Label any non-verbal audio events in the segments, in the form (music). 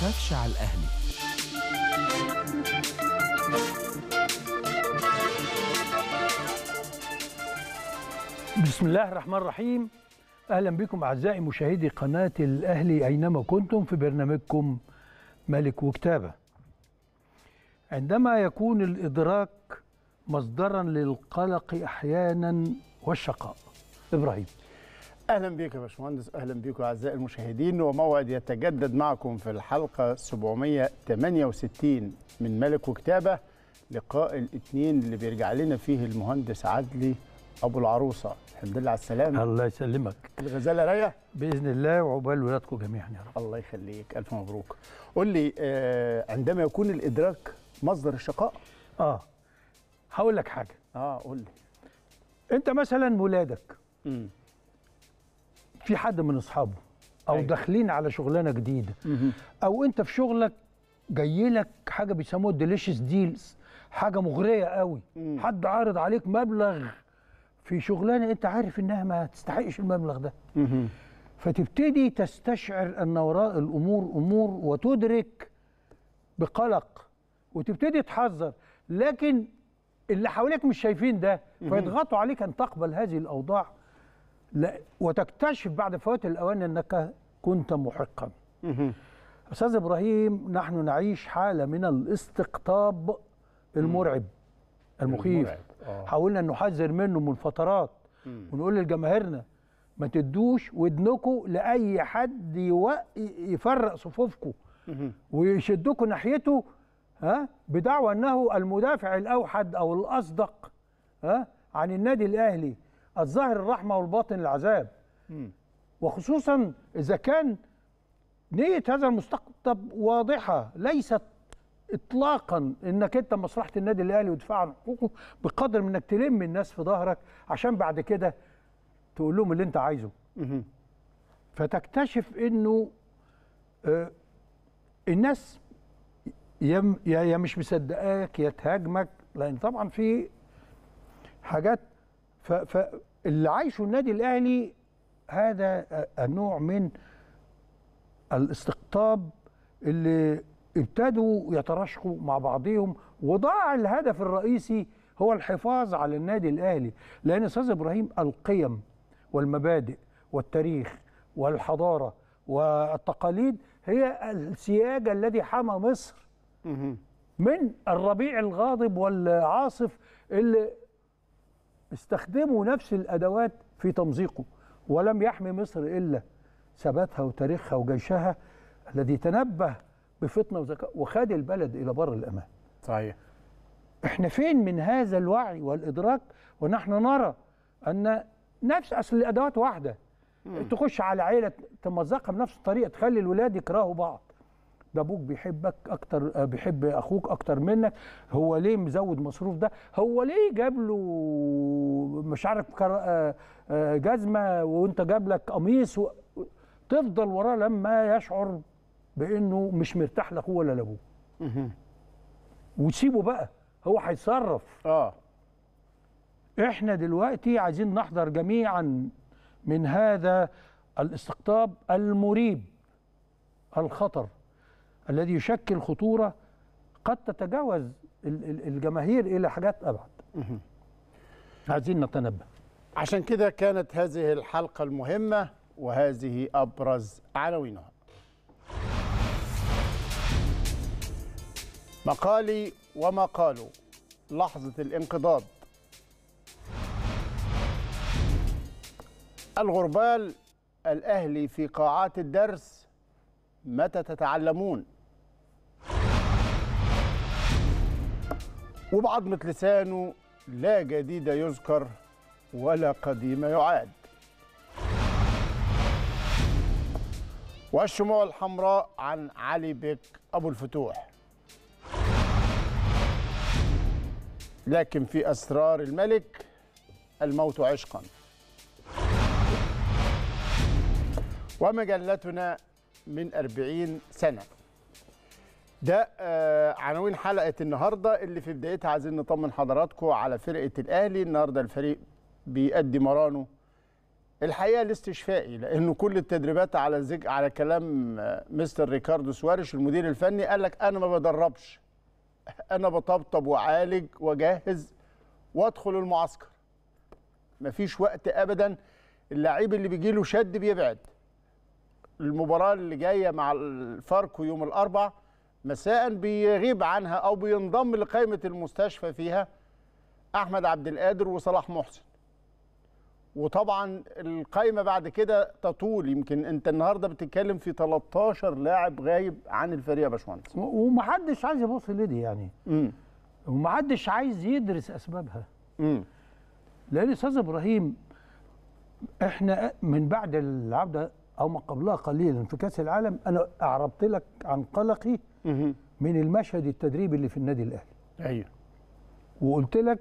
تخافش على الأهلي بسم الله الرحمن الرحيم أهلا بكم أعزائي مشاهدي قناة الأهلي أينما كنتم في برنامجكم ملك وكتابة عندما يكون الإدراك مصدرا للقلق أحيانا والشقاء إبراهيم اهلا بيك يا باشمهندس اهلا بيكم اعزائي المشاهدين وموعد يتجدد معكم في الحلقه 768 من ملك وكتابه لقاء الاثنين اللي بيرجع لنا فيه المهندس عدلي ابو العروسه الحمد لله على السلامه الله يسلمك الغزاله رايه باذن الله وعقبال ولادكم جميعا يا رب الله يخليك الف مبروك قول لي آه عندما يكون الادراك مصدر الشقاء اه هقول لك حاجه اه قول لي انت مثلا ولادك امم في حد من اصحابه او أيوة. داخلين على شغلانه جديده مه. او انت في شغلك جاي لك حاجه بيسموها ديليشس ديلز حاجه مغريه قوي مم. حد عارض عليك مبلغ في شغلانه انت عارف انها ما تستحقش المبلغ ده مم. فتبتدي تستشعر ان وراء الامور امور وتدرك بقلق وتبتدي تحذر لكن اللي حواليك مش شايفين ده فيضغطوا عليك ان تقبل هذه الاوضاع وتكتشف بعد فوات الاوان انك كنت محقا استاذ ابراهيم نحن نعيش حاله من الاستقطاب المرعب المخيف المرعب. آه. حاولنا نحذر منه من فترات مم. ونقول لجماهيرنا ما تدوش ودنكم لاي حد يفرق صفوفكم ويشدكم ناحيته ها بدعوى انه المدافع الاوحد او الاصدق ها عن النادي الاهلي الظاهر الرحمه والباطن العذاب وخصوصا اذا كان نيه هذا المستقطب واضحه ليست اطلاقا انك انت مصلحه النادي الاهلي ودفاع عن حقوقه بقدر من انك تلم الناس في ظهرك عشان بعد كده تقول لهم اللي انت عايزه فتكتشف انه آه الناس يا يا مش مصدقاك يا تهاجمك لان طبعا في حاجات فاللي عايشه النادي الاهلي هذا النوع من الاستقطاب اللي ابتدوا يتراشقوا مع بعضهم وضاع الهدف الرئيسي هو الحفاظ على النادي الاهلي لان استاذ ابراهيم القيم والمبادئ والتاريخ والحضاره والتقاليد هي السياج الذي حمى مصر من الربيع الغاضب والعاصف اللي استخدموا نفس الادوات في تمزيقه ولم يحمي مصر الا ثباتها وتاريخها وجيشها الذي تنبه بفطنه وذكاء وخد البلد الى بر الامان. صحيح. احنا فين من هذا الوعي والادراك ونحن نرى ان نفس اصل الادوات واحده مم. تخش على عيله تمزقها بنفس الطريقه تخلي الولاد يكرهوا بعض ده ابوك بيحبك اكتر آه، بيحب اخوك اكتر منك هو ليه مزود مصروف ده هو ليه جاب له مش عارف آه، آه، جزمه وانت جاب لك قميص و... تفضل وراه لما يشعر بانه مش مرتاح لاخوه ولا لابوه وتسيبه بقى هو هيتصرف اه احنا دلوقتي عايزين نحذر جميعا من هذا الاستقطاب المريب الخطر الذي يشكل خطورة قد تتجاوز الجماهير إلى حاجات أبعد عايزين نتنبه عشان كده كانت هذه الحلقة المهمة وهذه أبرز عناوينها مقالي وما قالوا لحظة الانقضاض الغربال الأهلي في قاعات الدرس متى تتعلمون وبعظمة لسانه لا جديد يذكر ولا قديم يعاد والشموع الحمراء عن علي بك أبو الفتوح لكن في أسرار الملك الموت عشقا ومجلتنا من أربعين سنة ده آه، عناوين حلقه النهارده اللي في بدايتها عايزين نطمن حضراتكم على فرقه الاهلي النهارده الفريق بيأدي مرانه الحقيقه الاستشفائي لانه كل التدريبات على زج... على كلام آه، مستر ريكاردو سوارش المدير الفني قال لك انا ما بدربش انا بطبطب واعالج واجهز وادخل المعسكر مفيش وقت ابدا اللعيب اللي بيجيله شد بيبعد المباراه اللي جايه مع الفاركو يوم الاربعاء مساء بيغيب عنها او بينضم لقائمه المستشفى فيها احمد عبد القادر وصلاح محسن وطبعا القائمه بعد كده تطول يمكن انت النهارده بتتكلم في 13 لاعب غايب عن الفريق يا باشمهندس ومحدش عايز يبص لدي يعني امم ومحدش عايز يدرس اسبابها امم لان استاذ ابراهيم احنا من بعد العوده او ما قبلها قليلا في كاس العالم انا اعربت لك عن قلقي من المشهد التدريبي اللي في النادي الاهلي ايوه وقلت لك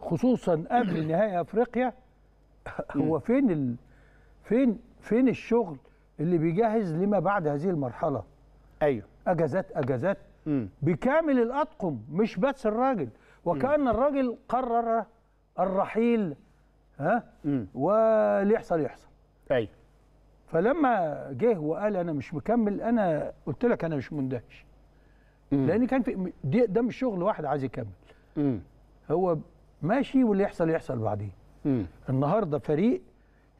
خصوصا قبل (clears throat) نهائي افريقيا هو فين ال... فين فين الشغل اللي بيجهز لما بعد هذه المرحله ايوه اجازات اجازات بكامل الاطقم مش بس الراجل وكان مم. الراجل قرر الرحيل ها واللي يحصل يحصل ايوه فلما جه وقال انا مش مكمل انا قلت لك انا مش مندهش لان كان في ده مش شغل واحد عايز يكمل مم. هو ماشي واللي يحصل يحصل بعدين مم. النهارده فريق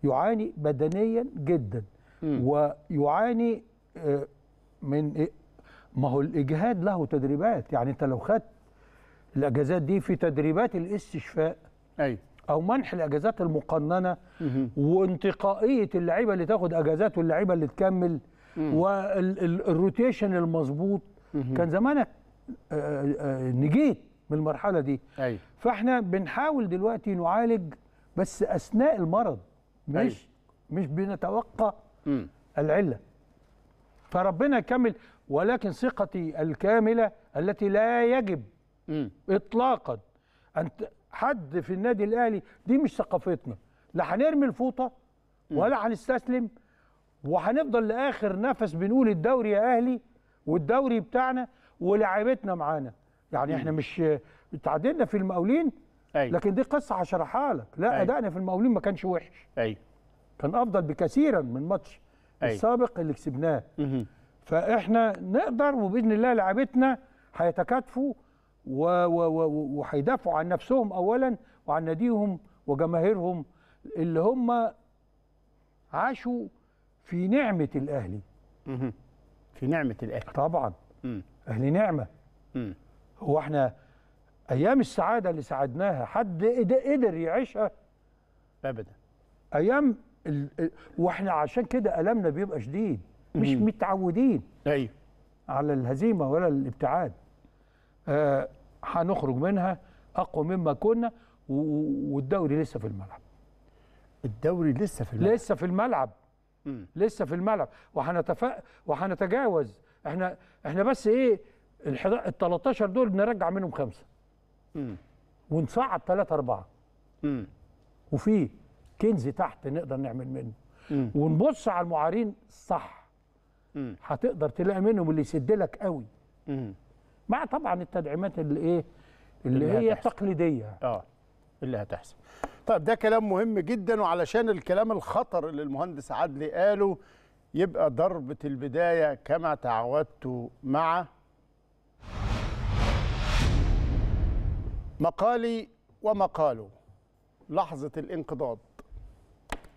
يعاني بدنيا جدا مم. ويعاني آه، من ما هو الاجهاد له تدريبات يعني انت لو خدت الاجازات دي في تدريبات الاستشفاء ايوه او منح الاجازات المقننه وانتقائيه اللعيبه اللي تاخد اجازات واللعيبه اللي تكمل والروتيشن المظبوط كان زمانك آه، آه، نجيت من المرحله دي أي. أيوة. فاحنا بنحاول دلوقتي نعالج بس اثناء المرض مش أي. أيوة. مش بنتوقع م. العله فربنا يكمل ولكن ثقتي الكامله التي لا يجب م. اطلاقا ان حد في النادي الاهلي دي مش ثقافتنا لا هنرمي الفوطه ولا هنستسلم وهنفضل لاخر نفس بنقول الدوري يا اهلي والدوري بتاعنا ولاعيبتنا معانا يعني احنا مش تعادلنا في المقاولين أيوة. لكن دي قصه هشرحها لك لا أيوه. ادائنا في المقاولين ما كانش وحش أيوة. كان افضل بكثيرا من ماتش أيوة. السابق اللي كسبناه فاحنا نقدر وباذن الله لاعيبتنا هيتكاتفوا وهيدافعوا عن نفسهم اولا وعن ناديهم وجماهيرهم اللي هم عاشوا في نعمه الاهلي في نعمه الاهلي طبعا اهلي نعمه هو احنا ايام السعاده اللي سعدناها حد قدر يعيشها ابدا ايام ال... واحنا عشان كده المنا بيبقى شديد مش متعودين ايوه على الهزيمه ولا الابتعاد آه هنخرج منها اقوى مما كنا والدوري لسه في الملعب الدوري لسه في الملعب لسه في الملعب م. لسه في الملعب وهنتف وهنتجاوز احنا احنا بس ايه ال 13 دول نرجع منهم خمسه م. ونصعد ثلاثه اربعه وفي كنز تحت نقدر نعمل منه م. ونبص على المعارين صح هتقدر تلاقي منهم اللي يسد لك قوي مع طبعا التدعيمات اللي ايه اللي, اللي هي هتحسن. تقليديه اه اللي هتحصل طيب ده كلام مهم جدا وعلشان الكلام الخطر اللي المهندس عدلي قاله يبقى ضربة البداية كما تعودت مع مقالي ومقاله لحظة الانقضاض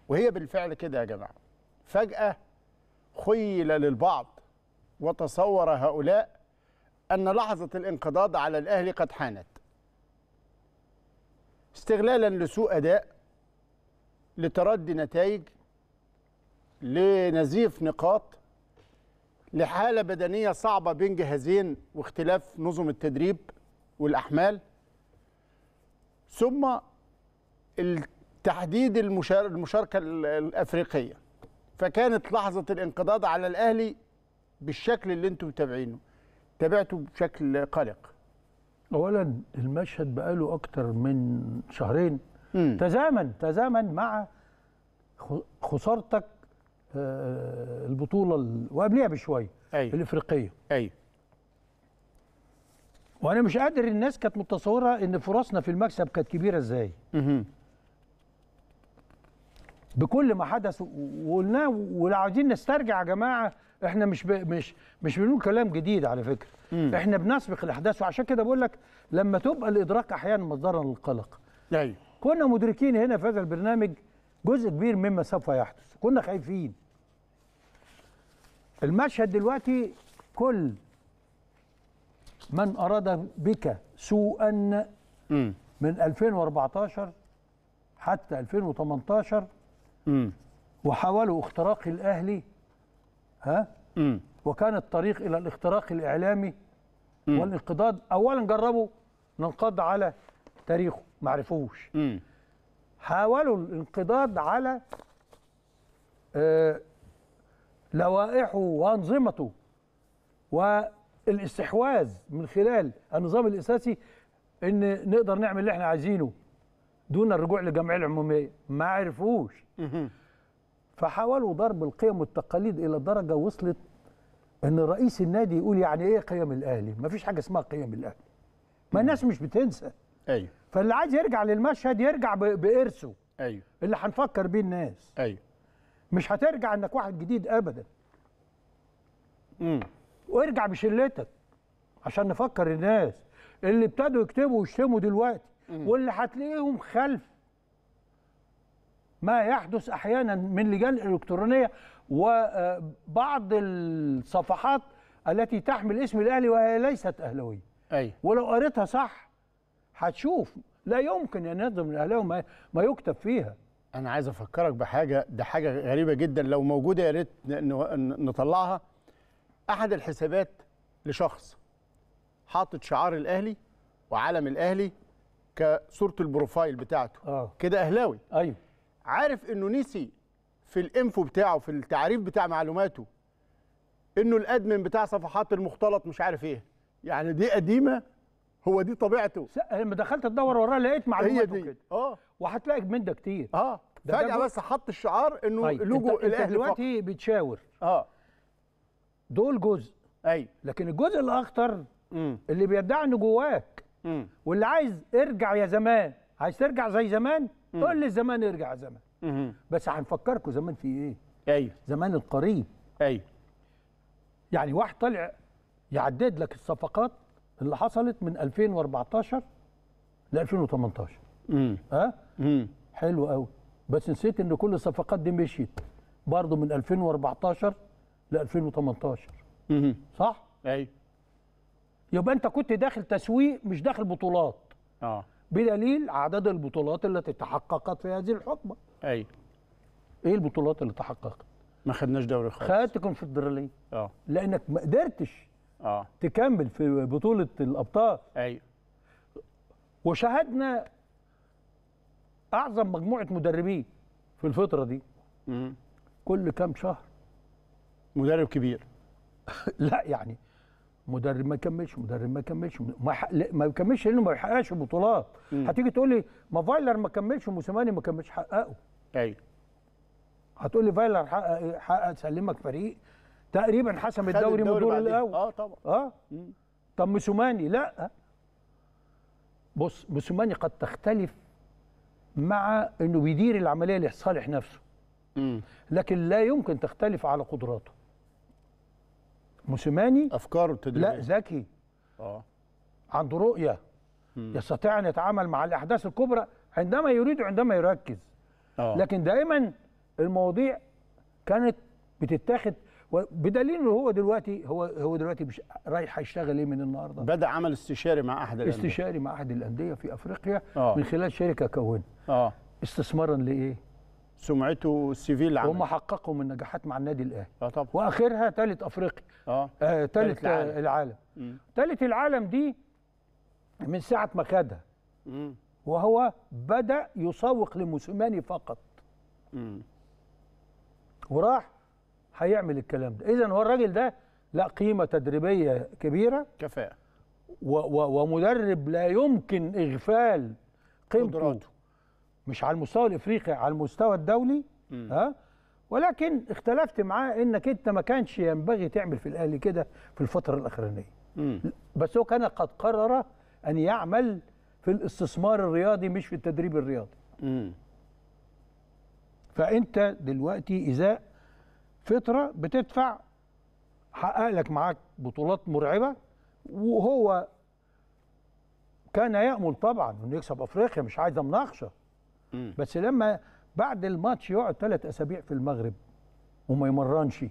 وهي بالفعل كده يا جماعة فجأة خيل للبعض وتصور هؤلاء أن لحظة الانقضاض على الأهلي قد حانت استغلالا لسوء أداء لتردي نتائج لنزيف نقاط لحالة بدنية صعبة بين جهازين واختلاف نظم التدريب والأحمال ثم التحديد المشاركة الأفريقية فكانت لحظة الانقضاض على الأهلي بالشكل اللي انتم متابعينه تابعته بشكل قلق اولا المشهد بقاله اكتر من شهرين مم. تزامن تزامن مع خسارتك آه، البطوله وقبليها بشويه أيوه. الافريقيه ايوه وانا مش قادر الناس كانت متصوره ان فرصنا في المكسب كانت كبيره ازاي بكل ما حدث وقلناه ولو عايزين نسترجع يا جماعه احنا مش مش مش بنقول كلام جديد على فكره احنا بنسبق الاحداث وعشان كده بقول لك لما تبقى الادراك احيانا مصدرا للقلق ايوه كنا مدركين هنا في هذا البرنامج جزء كبير مما سوف يحدث كنا خايفين المشهد دلوقتي كل من اراد بك سوءا من 2014 حتى 2018 وحاولوا اختراق الاهلي ها م. وكان الطريق الى الاختراق الاعلامي م. والانقضاض اولا جربوا ننقض على تاريخه ما عرفوش حاولوا الانقضاض على آه لوائحه وانظمته والاستحواذ من خلال النظام الاساسي ان نقدر نعمل اللي احنا عايزينه دون الرجوع للجمعيه العموميه ما عرفوش فحاولوا ضرب القيم والتقاليد الى درجه وصلت ان رئيس النادي يقول يعني ايه قيم الاهلي؟ ما فيش حاجه اسمها قيم الاهلي. ما الناس مش بتنسى. ايوه فاللي عايز يرجع للمشهد يرجع بارثه. ايوه اللي هنفكر بيه الناس. ايوه مش هترجع انك واحد جديد ابدا. امم وارجع بشلتك عشان نفكر الناس اللي ابتدوا يكتبوا ويشتموا دلوقتي واللي هتلاقيهم خلف ما يحدث احيانا من لجان الكترونيه وبعض الصفحات التي تحمل اسم الاهلي وهي ليست اهلاويه أي. ولو قريتها صح هتشوف لا يمكن ان ينظم الاهلاوي ما, يكتب فيها انا عايز افكرك بحاجه ده حاجه غريبه جدا لو موجوده يا ريت نطلعها احد الحسابات لشخص حاطط شعار الاهلي وعلم الاهلي كصوره البروفايل بتاعته آه. كده اهلاوي ايوه عارف انه نسي في الانفو بتاعه في التعريف بتاع معلوماته انه الادمن بتاع صفحات المختلط مش عارف ايه يعني دي قديمه هو دي طبيعته آه، لما دخلت تدور وراه لقيت معلوماته كده اه وهتلاقي من ده كتير اه فجاه بس حط الشعار انه طيب. لوجو انت الاهلي دلوقتي فقط. بتشاور اه دول جزء ايوه لكن الجزء الاخطر اللي بيدعي انه جواك واللي عايز ارجع يا زمان عايز ترجع زي زمان قول لي زمان ارجع زمان بس هنفكركم زمان في ايه ايوه زمان القريب ايوه يعني واحد طالع يعدد لك الصفقات اللي حصلت من 2014 ل 2018 امم ها امم حلو قوي بس نسيت ان كل الصفقات دي مشيت برضه من 2014 ل 2018 امم صح ايوه يبقى انت كنت داخل تسويق مش داخل بطولات اه بدليل عدد البطولات التي تحققت في هذه الحقبه ايوه ايه البطولات اللي تحققت ما خدناش دوري خالص خدت كونفدراليه اه لانك ما قدرتش اه تكمل في بطوله الابطال ايوه وشاهدنا اعظم مجموعه مدربين في الفتره دي مم. كل كام شهر مدرب كبير (laughs) لا يعني مدرب ما يكملش مدرب ما يكملش ما, ما يكملش لانه ما بيحققش بطولات هتيجي تقول لي ما فايلر ما كملش وموسيماني ما كملش حققه ايوه هتقول لي فايلر حقق حقق سلمك فريق تقريبا حسم الدوري من الدور الاول اه طبعا اه طب موسيماني لا بص موسيماني قد تختلف مع انه بيدير العمليه لصالح نفسه لكن لا يمكن تختلف على قدراته موسيماني افكاره التدريبيه لا ذكي اه عنده رؤيه مم. يستطيع ان يتعامل مع الاحداث الكبرى عندما يريد وعندما يركز أوه. لكن دائما المواضيع كانت بتتاخد بدليل ان هو دلوقتي هو هو دلوقتي مش رايح هيشتغل ايه من النهارده بدا عمل استشاري مع احد الانديه استشاري مع احد الانديه في افريقيا أوه. من خلال شركه كونها آه. استثمارا لايه سمعته في العام هم حققوا من نجاحات مع النادي الاهلي اه طبعا واخرها ثالث افريقيا اه ثالث آه العالم ثالث العالم دي من ساعه ما خدها وهو بدا يسوق لموسيماني فقط مم. وراح هيعمل الكلام ده اذا هو الراجل ده لا قيمه تدريبيه كبيره كفاءه ومدرب لا يمكن اغفال قيمته مش على المستوى الافريقي على المستوى الدولي ها ولكن اختلفت معاه انك انت ما كانش ينبغي تعمل في الاهلي كده في الفتره الاخرانيه بس هو كان قد قرر ان يعمل في الاستثمار الرياضي مش في التدريب الرياضي فانت دلوقتي ازاء فتره بتدفع حقق لك معاك بطولات مرعبه وهو كان يامل طبعا انه يكسب افريقيا مش عايزه مناقشه بس لما بعد الماتش يقعد ثلاث اسابيع في المغرب وما يمرنش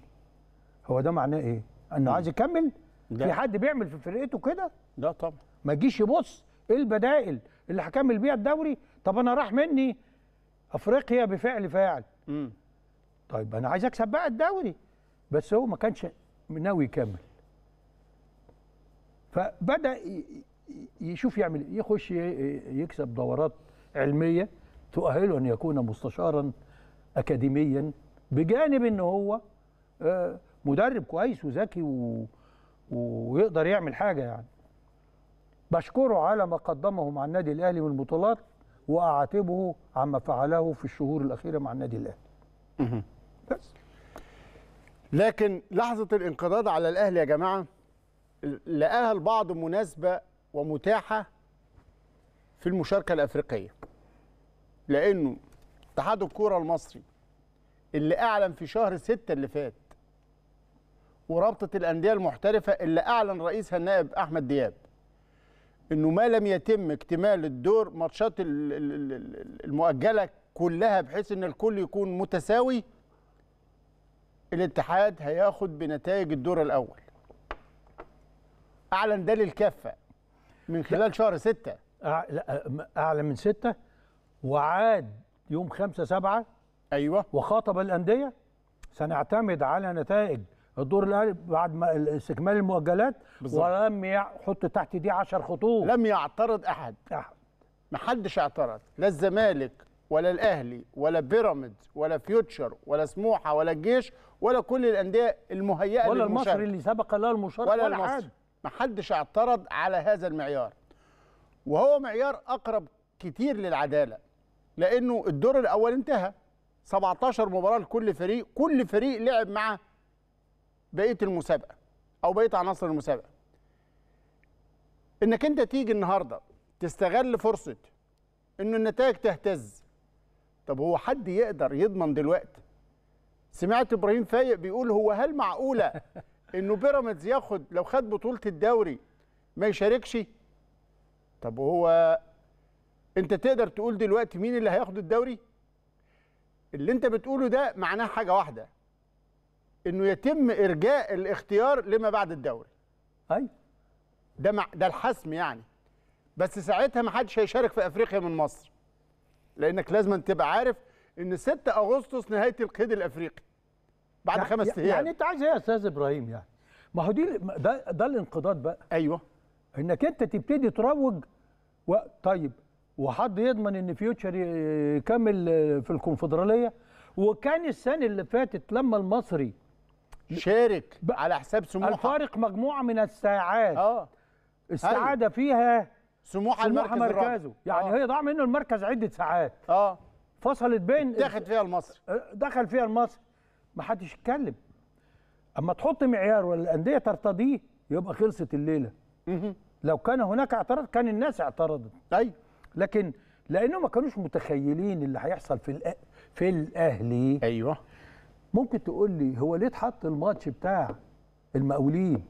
هو ده معناه ايه؟ انه عايز يكمل؟ ده. في حد بيعمل في فرقته كده؟ لا طبعا ما يجيش يبص ايه البدائل اللي هكمل بيها الدوري؟ طب انا راح مني افريقيا بفعل فاعل. طيب انا عايز اكسب بقى الدوري بس هو ما كانش ناوي يكمل. فبدا يشوف يعمل إيه، يخش يكسب دورات علميه تؤهله أن يكون مستشارا أكاديميا بجانب ان هو آه، مدرب كويس وذكي و... ويقدر يعمل حاجة يعني بشكره على ما قدمه مع النادي الأهلي من بطولات وأعاتبه عما فعله في الشهور الأخيرة مع النادي الأهلي بس لكن لحظة الانقضاض على الأهلي يا جماعة لقاها البعض مناسبة ومتاحة في المشاركة الأفريقية لانه اتحاد الكوره المصري اللي اعلن في شهر 6 اللي فات ورابطه الانديه المحترفه اللي اعلن رئيسها النائب احمد دياب انه ما لم يتم اكتمال الدور ماتشات المؤجله كلها بحيث ان الكل يكون متساوي الاتحاد هياخد بنتائج الدور الاول اعلن ده للكافه من خلال شهر 6 لا اعلن من 6 وعاد يوم 5 7 ايوه وخاطب الانديه سنعتمد على نتائج الدور الاهلي بعد ما استكمال المؤجلات بالزبط. ولم يحط تحت دي 10 خطوط لم يعترض احد احد ما حدش اعترض لا الزمالك ولا الاهلي ولا بيراميدز ولا فيوتشر ولا سموحه ولا الجيش ولا كل الانديه المهيئه ولا المصري اللي سبق له المشاركه ولا, ولا المصري ما حدش اعترض على هذا المعيار وهو معيار اقرب كتير للعداله لانه الدور الاول انتهى 17 مباراه لكل فريق كل فريق لعب مع بقيه المسابقه او بقيه عناصر المسابقه انك انت تيجي النهارده تستغل فرصه انه النتائج تهتز طب هو حد يقدر يضمن دلوقتي سمعت ابراهيم فايق بيقول هو هل معقوله (laughs) انه بيراميدز ياخد لو خد بطوله الدوري ما يشاركش طب هو انت تقدر تقول دلوقتي مين اللي هياخد الدوري اللي انت بتقوله ده معناه حاجه واحده انه يتم ارجاء الاختيار لما بعد الدوري ايوه ده مع ده الحسم يعني بس ساعتها ما حدش هيشارك في افريقيا من مصر لانك لازم تبقى عارف ان 6 اغسطس نهايه القيد الافريقي بعد يعني خمس ايام يعني انت عايز ايه يا استاذ ابراهيم يعني ما هو دي ده ده الانقضاض بقى ايوه انك انت تبتدي تروج و... طيب وحد يضمن ان فيوتشر يكمل آه، في الكونفدراليه وكان السنه اللي فاتت لما المصري شارك على حساب سموحه الفارق مجموعه من الساعات اه السعاده أيوه. فيها سموحه, المركز مركزه يعني أوه. هي ضاع منه المركز عده ساعات اه فصلت بين دخل فيها المصري آه، دخل فيها المصري ما حدش يتكلم اما تحط معيار والانديه ترتضيه يبقى خلصت الليله لو كان هناك اعتراض كان الناس اعترضت ايوه لكن لانه ما كانوش متخيلين اللي هيحصل في الأ... في الاهلي ايوه ممكن تقول لي هو ليه اتحط الماتش بتاع المقاولين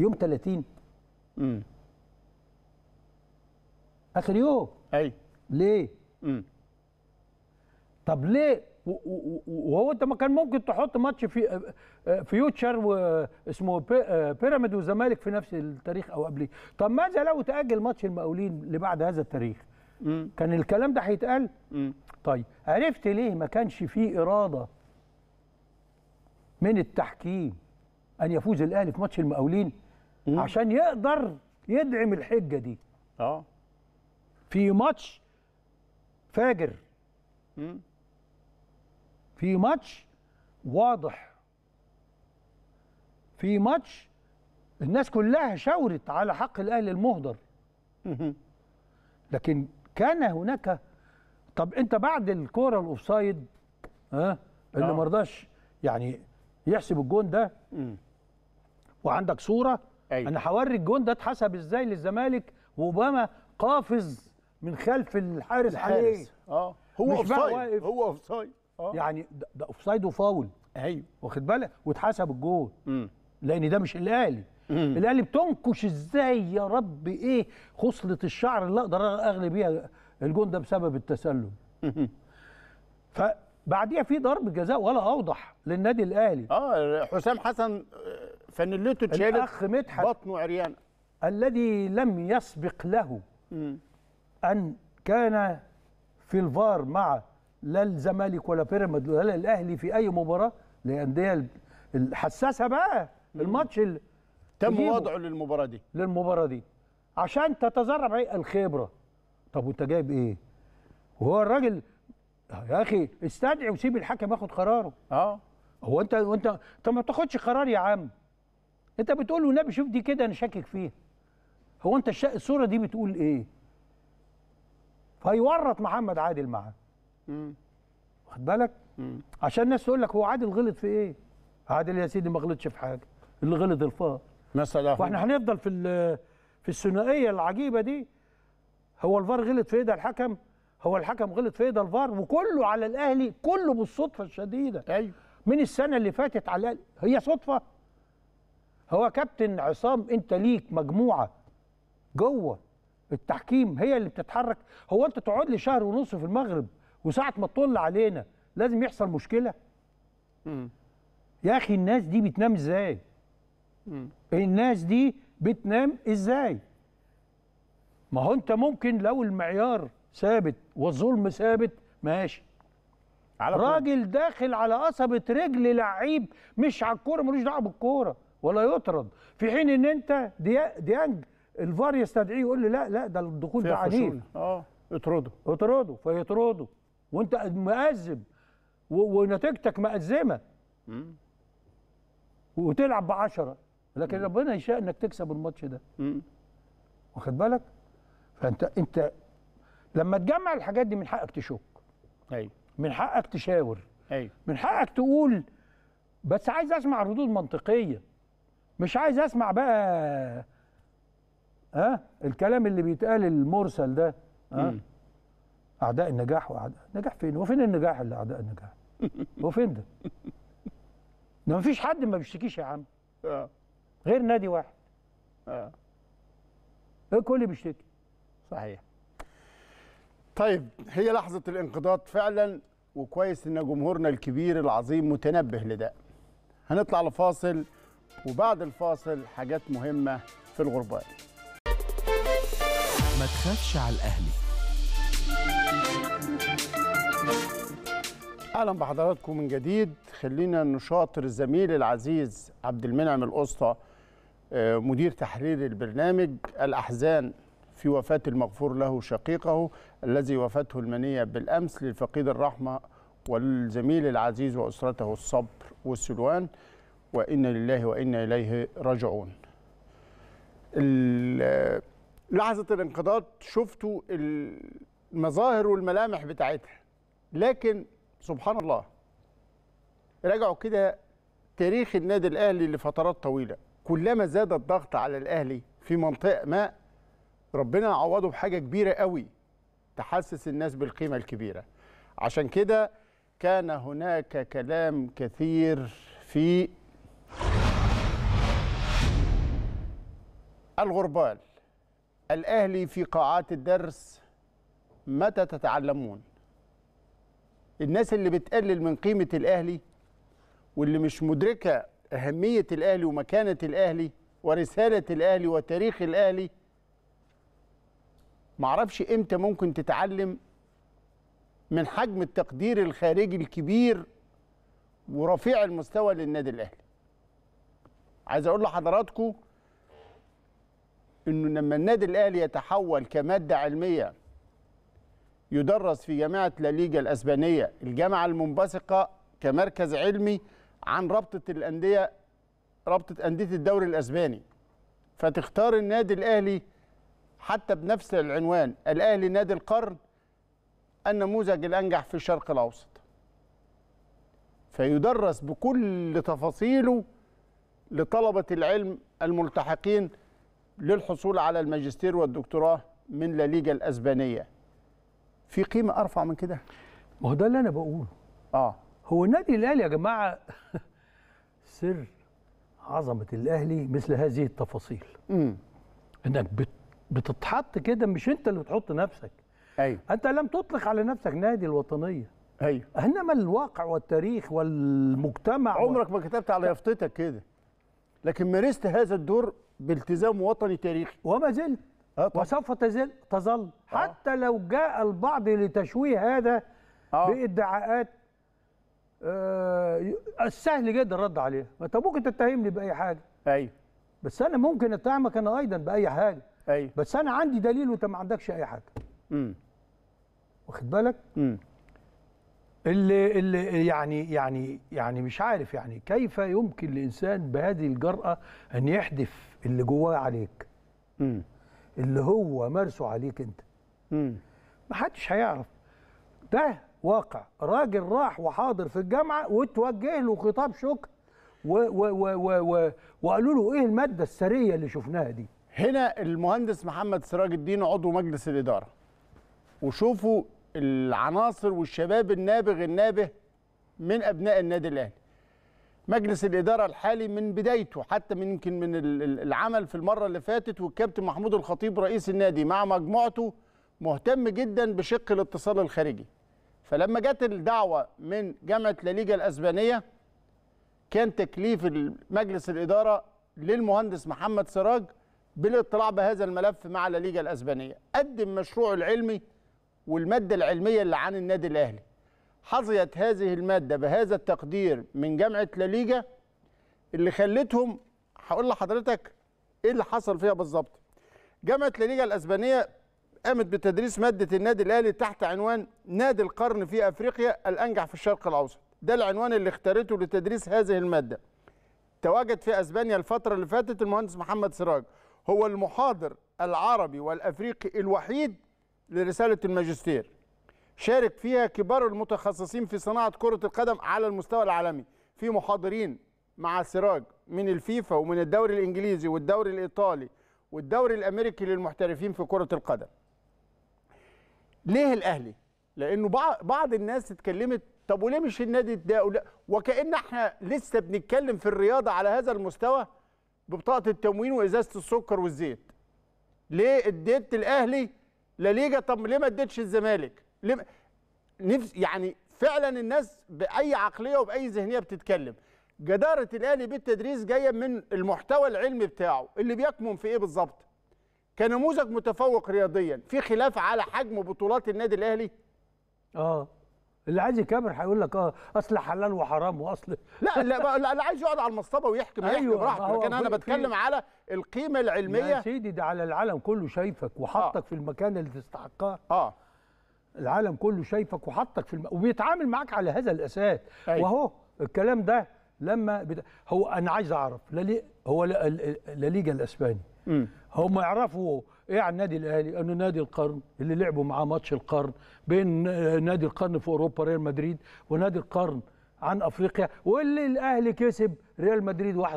يوم 30 امم اخر يوم اي ليه امم طب ليه وهو انت ما كان ممكن تحط ماتش في آه، آه، فيوتشر واسمه آه، بيراميد والزمالك في نفس التاريخ او قبليه طب ماذا لو تاجل ماتش المقاولين لبعد هذا التاريخ مم. كان الكلام ده هيتقال طيب عرفت ليه ما كانش فيه اراده من التحكيم ان يفوز الاهلي في ماتش المقاولين مم. عشان يقدر يدعم الحجه دي اه في ماتش فاجر مم. في ماتش واضح في ماتش الناس كلها شاورت على حق الاهلي المهدر (laughs) لكن كان هناك طب انت بعد الكوره الاوفسايد ها اللي آه. ما رضاش يعني يحسب الجون ده وعندك صوره أيوة. انا هوري الجون ده اتحسب ازاي للزمالك وباما قافز من خلف الحارس عليه اه هو اوفسايد هو اوفسايد أوه. يعني ده اوفسايد وفاول ايوه واخد بالك واتحسب الجول لان ده مش الاهلي الاهلي بتنكش ازاي يا رب ايه خصله الشعر اللي اقدر اغلي بيها الجون ده بسبب التسلل فبعديها في ضرب جزاء ولا اوضح للنادي الاهلي اه حسام حسن آه، فنلته اتشالت الاخ مدحت بطنه عريان الذي لم يسبق له ان كان في الفار مع لا الزمالك ولا بيراميد ولا الاهلي في اي مباراه الانديه الحساسه بقى الماتش تم وضعه للمباراه دي للمباراه دي عشان تتزرع الخبره طب وانت جايب ايه وهو الراجل يا اخي استدعي وسيب الحكم ياخد قراره اه هو انت وانت انت ما بتاخدش قرار يا عم انت بتقول له النبي شوف دي كده انا شاكك فيها هو انت الصوره دي بتقول ايه فيورط محمد عادل معاه واخد بالك عشان الناس تقول لك هو عادل غلط في ايه عادل يا سيدي ما غلطش في حاجه اللي غلط الفار مثلا واحنا هنفضل في في الثنائيه العجيبه دي هو الفار غلط في ايه ده الحكم هو الحكم غلط في ايه ده الفار وكله على الاهلي كله بالصدفه الشديده ايوه من السنه اللي فاتت على الاهلي هي صدفه هو كابتن عصام انت ليك مجموعه جوه التحكيم هي اللي بتتحرك هو انت تقعد لي شهر ونص في المغرب وساعه ما تطل علينا لازم يحصل مشكله مم. يا اخي الناس دي بتنام ازاي مم. الناس دي بتنام ازاي ما هو انت ممكن لو المعيار ثابت والظلم ثابت ماشي على راجل طول. داخل على قصبة رجل لعيب مش على الكورة ملوش دعوة بالكورة ولا يطرد في حين ان انت ديانج الفار يستدعيه يقول له لا لا ده الدخول ده عنيف اه اطرده اطرده فيطرده وانت مأزم ونتيجتك مأزمه وتلعب بعشرة لكن مم. ربنا يشاء انك تكسب الماتش ده واخد بالك فانت انت لما تجمع الحاجات دي من حقك تشك ايوه من حقك تشاور ايوه من حقك تقول بس عايز اسمع ردود منطقيه مش عايز اسمع بقى ها أه؟ الكلام اللي بيتقال المرسل ده ها أه؟ اعداء النجاح واعداء النجاح فين وفين النجاح اللي اعداء النجاح هو (laughs) فين ده ده مفيش حد ما بيشتكيش يا عم اه غير نادي واحد اه الكل بيشتكي صحيح طيب هي لحظه الانقضاض فعلا وكويس ان جمهورنا الكبير العظيم متنبه لده هنطلع لفاصل وبعد الفاصل حاجات مهمه في الغربال ما تخافش على الاهلي اهلا بحضراتكم من جديد خلينا نشاطر الزميل العزيز عبد المنعم القسطى آه، مدير تحرير البرنامج الاحزان في وفاه المغفور له شقيقه الذي وفاته المنيه بالامس للفقيد الرحمه والزميل العزيز واسرته الصبر والسلوان وانا لله وانا اليه راجعون. لحظه الانقضاض شفتوا ال... المظاهر والملامح بتاعتها لكن سبحان الله راجعوا كده تاريخ النادي الاهلي لفترات طويله كلما زاد الضغط على الاهلي في منطقه ما ربنا عوضه بحاجه كبيره قوي تحسس الناس بالقيمه الكبيره عشان كده كان هناك كلام كثير في الغربال الاهلي في قاعات الدرس متى تتعلمون الناس اللي بتقلل من قيمة الأهلي واللي مش مدركة أهمية الأهلي ومكانة الأهلي ورسالة الأهلي وتاريخ الأهلي معرفش إمتى ممكن تتعلم من حجم التقدير الخارجي الكبير ورفيع المستوى للنادي الأهلي عايز أقول لحضراتكم إنه لما النادي الأهلي يتحول كمادة علمية يدرس في جامعة لاليجا الأسبانية الجامعة المنبثقة كمركز علمي عن رابطة الأندية رابطة أندية الدوري الأسباني فتختار النادي الأهلي حتى بنفس العنوان الأهلي نادي القرن النموذج الأنجح في الشرق الأوسط فيدرس بكل تفاصيله لطلبة العلم الملتحقين للحصول على الماجستير والدكتوراه من لاليجا الأسبانية في قيمه ارفع من كده ما هو ده اللي انا بقوله اه هو النادي الاهلي يا جماعه (laughs) سر عظمه الاهلي مثل هذه التفاصيل امم انك بتتحط كده مش انت اللي بتحط نفسك ايوه انت لم تطلق على نفسك نادي الوطنيه ايوه انما الواقع والتاريخ والمجتمع عمرك ما كتبت على يافطتك كده لكن مارست هذا الدور بالتزام وطني تاريخي وما زلت آه، وسوف تزل تظل آه. حتى لو جاء البعض لتشويه هذا أوه. بادعاءات آه السهل جدا الرد عليها ما انت ممكن تتهمني باي حاجه ايوه بس انا ممكن اتهمك انا ايضا باي حاجه ايوه بس انا عندي دليل وانت ما عندكش اي حاجه امم واخد بالك امم اللي اللي يعني يعني يعني مش عارف يعني كيف يمكن لانسان بهذه الجرأه ان يحدف اللي جواه عليك امم اللي هو مارسه عليك انت محدش هيعرف ده واقع راجل راح وحاضر في الجامعه وتوجه له خطاب شكر و و وقالوا له ايه الماده السريه اللي شفناها دي هنا المهندس محمد سراج الدين عضو مجلس الاداره وشوفوا العناصر والشباب النابغ النابه من ابناء النادي الاهلي مجلس الاداره الحالي من بدايته حتى من يمكن من العمل في المره اللي فاتت والكابتن محمود الخطيب رئيس النادي مع مجموعته مهتم جدا بشق الاتصال الخارجي فلما جت الدعوه من جامعه لاليجا الاسبانيه كان تكليف مجلس الاداره للمهندس محمد سراج بالاطلاع بهذا الملف مع لاليجا الاسبانيه قدم مشروعه العلمي والماده العلميه اللي عن النادي الاهلي حظيت هذه المادة بهذا التقدير من جامعة لاليجا اللي خلتهم هقول لحضرتك ايه اللي حصل فيها بالظبط جامعة لاليجا الأسبانية قامت بتدريس مادة النادي الأهلي تحت عنوان نادي القرن في أفريقيا الأنجح في الشرق الأوسط ده العنوان اللي اختارته لتدريس هذه المادة تواجد في أسبانيا الفترة اللي فاتت المهندس محمد سراج هو المحاضر العربي والأفريقي الوحيد لرسالة الماجستير شارك فيها كبار المتخصصين في صناعة كرة القدم على المستوى العالمي في محاضرين مع سراج من الفيفا ومن الدوري الإنجليزي والدوري الإيطالي والدوري الأمريكي للمحترفين في كرة القدم ليه الأهلي؟ لأنه بعض الناس اتكلمت طب وليه مش النادي ده وكأن احنا لسه بنتكلم في الرياضة على هذا المستوى ببطاقة التموين وإزازة السكر والزيت ليه اديت الأهلي لا ليجا طب ليه ما اديتش الزمالك؟ لم... نفس يعني فعلا الناس باي عقليه وباي ذهنيه بتتكلم جداره الاهلي بالتدريس جايه من المحتوى العلمي بتاعه اللي بيكمن في ايه بالظبط كنموذج متفوق رياضيا في خلاف على حجم بطولات النادي الاهلي اه اللي عايز يكابر هيقول لك اه اصل حلال وحرام واصل لا لا اللي عايز يقعد على المصطبه ويحكي ما أيوة براحته لكن انا بتكلم على القيمه العلميه يا سيدي ده على العالم كله شايفك وحطك آه. في المكان اللي تستحقها اه العالم كله شايفك وحطك في الم... وبيتعامل معاك على هذا الاساس أيوة. وهو الكلام ده لما بت... هو انا عايز اعرف لا هو لا ل... ليجا الاسباني هم يعرفوا ايه عن النادي الاهلي انه نادي القرن اللي لعبوا معاه ماتش القرن بين نادي القرن في اوروبا ريال مدريد ونادي القرن عن افريقيا واللي الاهلي كسب ريال مدريد 1-0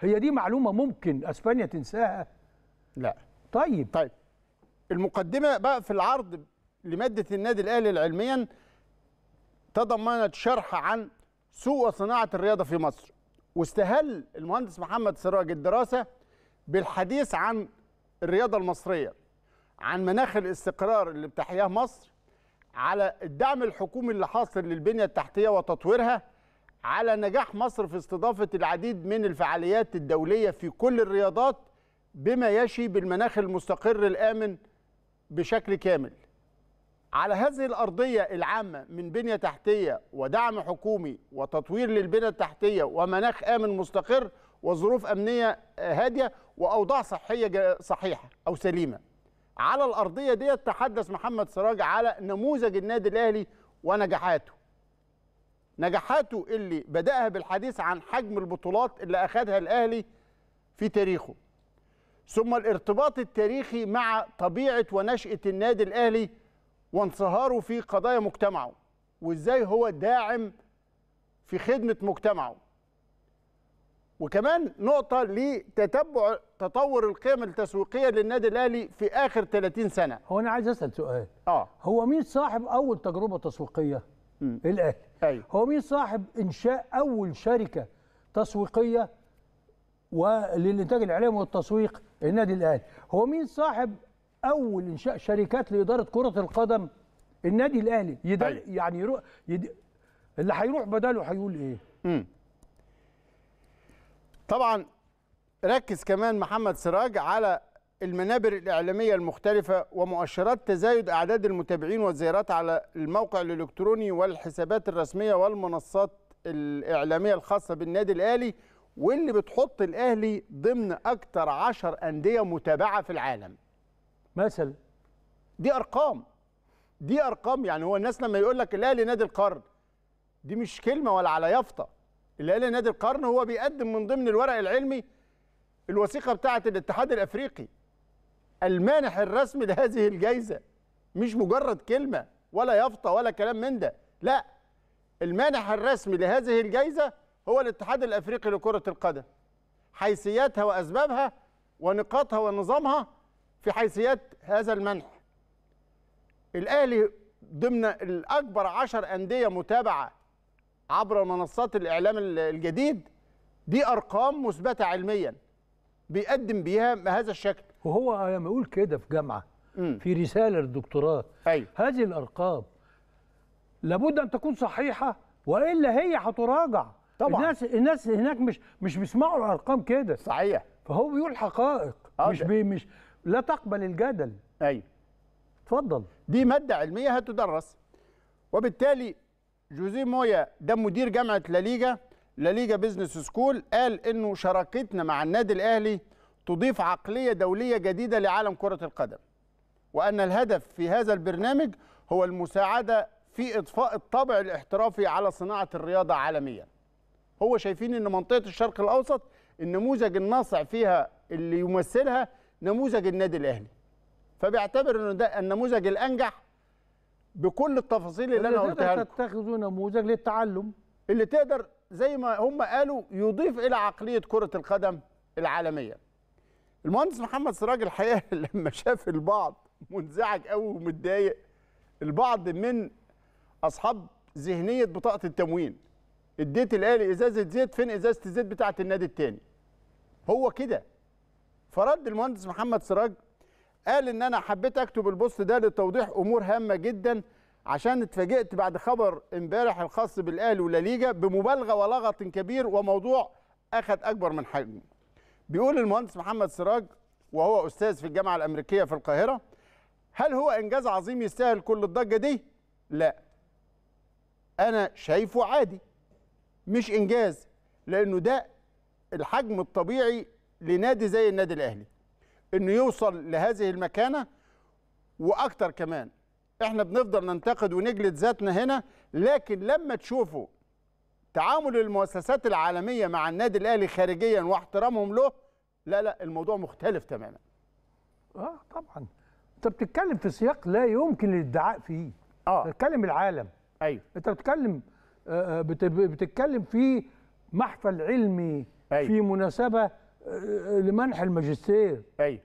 هي دي معلومه ممكن اسبانيا تنساها لا طيب طيب المقدمه بقى في العرض لمادة النادي الأهلي علميا تضمنت شرح عن سوء صناعة الرياضة في مصر واستهل المهندس محمد سراج الدراسة بالحديث عن الرياضة المصرية عن مناخ الاستقرار اللي بتحياه مصر على الدعم الحكومي اللي حاصل للبنية التحتية وتطويرها على نجاح مصر في استضافة العديد من الفعاليات الدولية في كل الرياضات بما يشي بالمناخ المستقر الآمن بشكل كامل على هذه الأرضية العامة من بنية تحتية ودعم حكومي وتطوير للبنية التحتية ومناخ آمن مستقر وظروف أمنية هادية وأوضاع صحية صحيحة أو سليمة على الأرضية دي تحدث محمد سراج على نموذج النادي الأهلي ونجاحاته نجاحاته اللي بدأها بالحديث عن حجم البطولات اللي أخذها الأهلي في تاريخه ثم الارتباط التاريخي مع طبيعة ونشأة النادي الأهلي وانصهاره في قضايا مجتمعه وازاي هو داعم في خدمه مجتمعه وكمان نقطه لتتبع تطور القيم التسويقيه للنادي الاهلي في اخر 30 سنه هو انا عايز اسال سؤال اه هو مين صاحب اول تجربه تسويقيه الاهلي أيوه. هو مين صاحب انشاء اول شركه تسويقيه وللانتاج الاعلامي والتسويق النادي الاهلي هو مين صاحب اول انشاء شركات لاداره كره القدم النادي الاهلي يدل أيوة. يعني يروح يد... اللي هيروح بداله هيقول ايه مم. طبعا ركز كمان محمد سراج على المنابر الإعلامية المختلفة ومؤشرات تزايد أعداد المتابعين والزيارات على الموقع الإلكتروني والحسابات الرسمية والمنصات الإعلامية الخاصة بالنادي الأهلي واللي بتحط الأهلي ضمن اكثر عشر أندية متابعة في العالم مثلا دي ارقام دي ارقام يعني هو الناس لما يقول لك الاهلي نادي القرن دي مش كلمه ولا على يافطه الاهلي نادي القرن هو بيقدم من ضمن الورق العلمي الوثيقه بتاعه الاتحاد الافريقي المانح الرسمي لهذه الجائزه مش مجرد كلمه ولا يافطه ولا كلام من ده لا المانح الرسمي لهذه الجائزه هو الاتحاد الافريقي لكره القدم حيثياتها واسبابها ونقاطها ونظامها في حيثيات هذا المنح الأهلي ضمن الأكبر عشر أندية متابعة عبر منصات الإعلام الجديد دي أرقام مثبتة علميا بيقدم بيها بهذا الشكل وهو لما يقول كده في جامعة في رسالة للدكتوراه أيوه. هذه الأرقام لابد أن تكون صحيحة وإلا هي هتراجع طبعا الناس الناس هناك مش مش بيسمعوا الارقام كده صحيح فهو بيقول حقائق آه، مش بي مش لا تقبل الجدل ايوه اتفضل دي ماده علميه هتدرس وبالتالي جوزيه مويا ده مدير جامعه لاليجا لاليجا بيزنس سكول قال انه شراكتنا مع النادي الاهلي تضيف عقليه دوليه جديده لعالم كره القدم وان الهدف في هذا البرنامج هو المساعده في اضفاء الطابع الاحترافي على صناعه الرياضه عالميا هو شايفين ان منطقه الشرق الاوسط النموذج الناصع فيها اللي يمثلها نموذج النادي الاهلي فبيعتبر انه ده النموذج الانجح بكل التفاصيل اللي انا قلتها لكم تتخذوا نموذج للتعلم اللي تقدر زي ما هم قالوا يضيف الى عقليه كره القدم العالميه المهندس محمد سراج الحقيقه (laughs) لما شاف البعض منزعج قوي ومتضايق البعض من اصحاب ذهنيه بطاقه التموين اديت الاهلي ازازه زيت فين ازازه الزيت بتاعه النادي التاني هو كده فرد المهندس محمد سراج قال ان انا حبيت اكتب البوست ده لتوضيح امور هامه جدا عشان اتفاجئت بعد خبر امبارح الخاص بالاهلي ولليجا بمبالغه ولغط كبير وموضوع اخذ اكبر من حجمه. بيقول المهندس محمد سراج وهو استاذ في الجامعه الامريكيه في القاهره هل هو انجاز عظيم يستاهل كل الضجه دي؟ لا. انا شايفه عادي مش انجاز لانه ده الحجم الطبيعي لنادي زي النادي الاهلي انه يوصل لهذه المكانه واكتر كمان احنا بنفضل ننتقد ونجلد ذاتنا هنا لكن لما تشوفوا تعامل المؤسسات العالميه مع النادي الاهلي خارجيا واحترامهم له لا لا الموضوع مختلف تماما اه طبعا انت بتتكلم في سياق لا يمكن الادعاء فيه اه بتتكلم العالم ايوه انت بتتكلم آه، آه، بتتكلم في محفل علمي أيوة. في مناسبه آه، لمنح الماجستير ايوه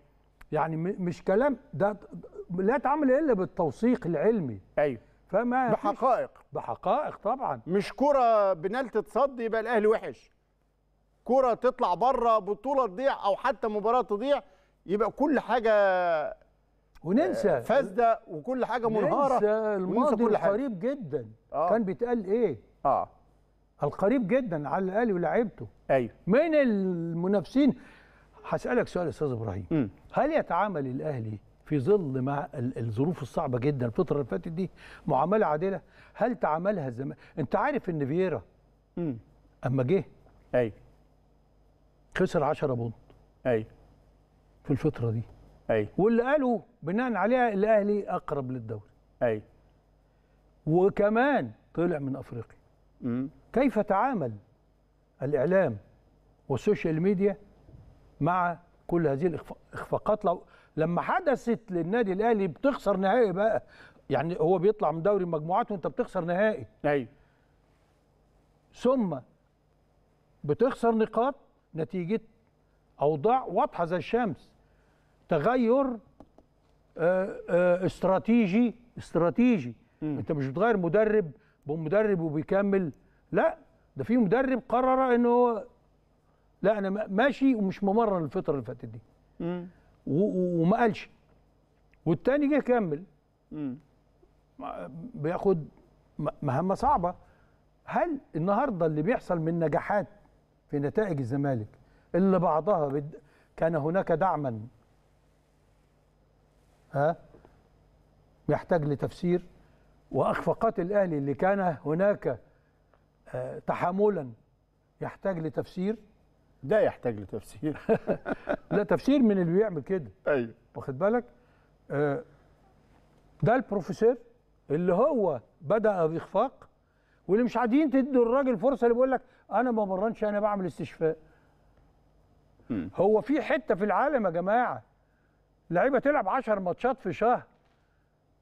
يعني مش كلام ده لا يتعامل الا بالتوثيق العلمي ايوه فما بحقائق بحقائق طبعا مش كره بنال تتصد يبقى الاهلي وحش كره تطلع بره بطوله تضيع او حتى مباراه تضيع يبقى كل حاجه وننسى آه، فاسده وكل حاجه منهاره ننسى الماضي كل حاجة. القريب جدا آه. كان بيتقال ايه اه القريب جدا على الاهلي ولاعيبته ايوه من المنافسين هسالك سؤال يا استاذ ابراهيم م. هل يتعامل الاهلي في ظل مع الظروف الصعبه جدا الفتره اللي فاتت دي معامله عادله هل تعاملها الزمالك انت عارف ان فييرا اما جه ايوه خسر 10 بونت ايوه في الفتره دي ايوه واللي قالوا بناء عليها الاهلي اقرب للدوري ايوه وكمان طلع من افريقيا امم كيف تعامل الإعلام والسوشيال ميديا مع كل هذه الإخفاقات لو لما حدثت للنادي الأهلي بتخسر نهائي بقى يعني هو بيطلع من دوري المجموعات وأنت بتخسر نهائي أيوه ثم بتخسر نقاط نتيجة أوضاع واضحة زي الشمس تغير آه، آه، استراتيجي استراتيجي م. انت مش بتغير مدرب بمدرب وبيكمل لا ده في مدرب قرر انه لا انا ماشي ومش ممرن الفتره اللي فاتت دي وما قالش والتاني جه كمل بياخد مهمه صعبه هل النهارده اللي بيحصل من نجاحات في نتائج الزمالك اللي بعضها بد... كان هناك دعما ها يحتاج لتفسير واخفاقات الاهلي اللي كان هناك آه، تحاملا يحتاج لتفسير ده يحتاج لتفسير (laughs) لا تفسير من اللي بيعمل كده ايوه واخد بالك آه، ده البروفيسور اللي هو بدا باخفاق واللي مش عاديين تدوا الراجل فرصه اللي بيقول لك انا ما مرنش انا بعمل استشفاء هو في حته في العالم يا جماعه لعيبه تلعب 10 ماتشات في شهر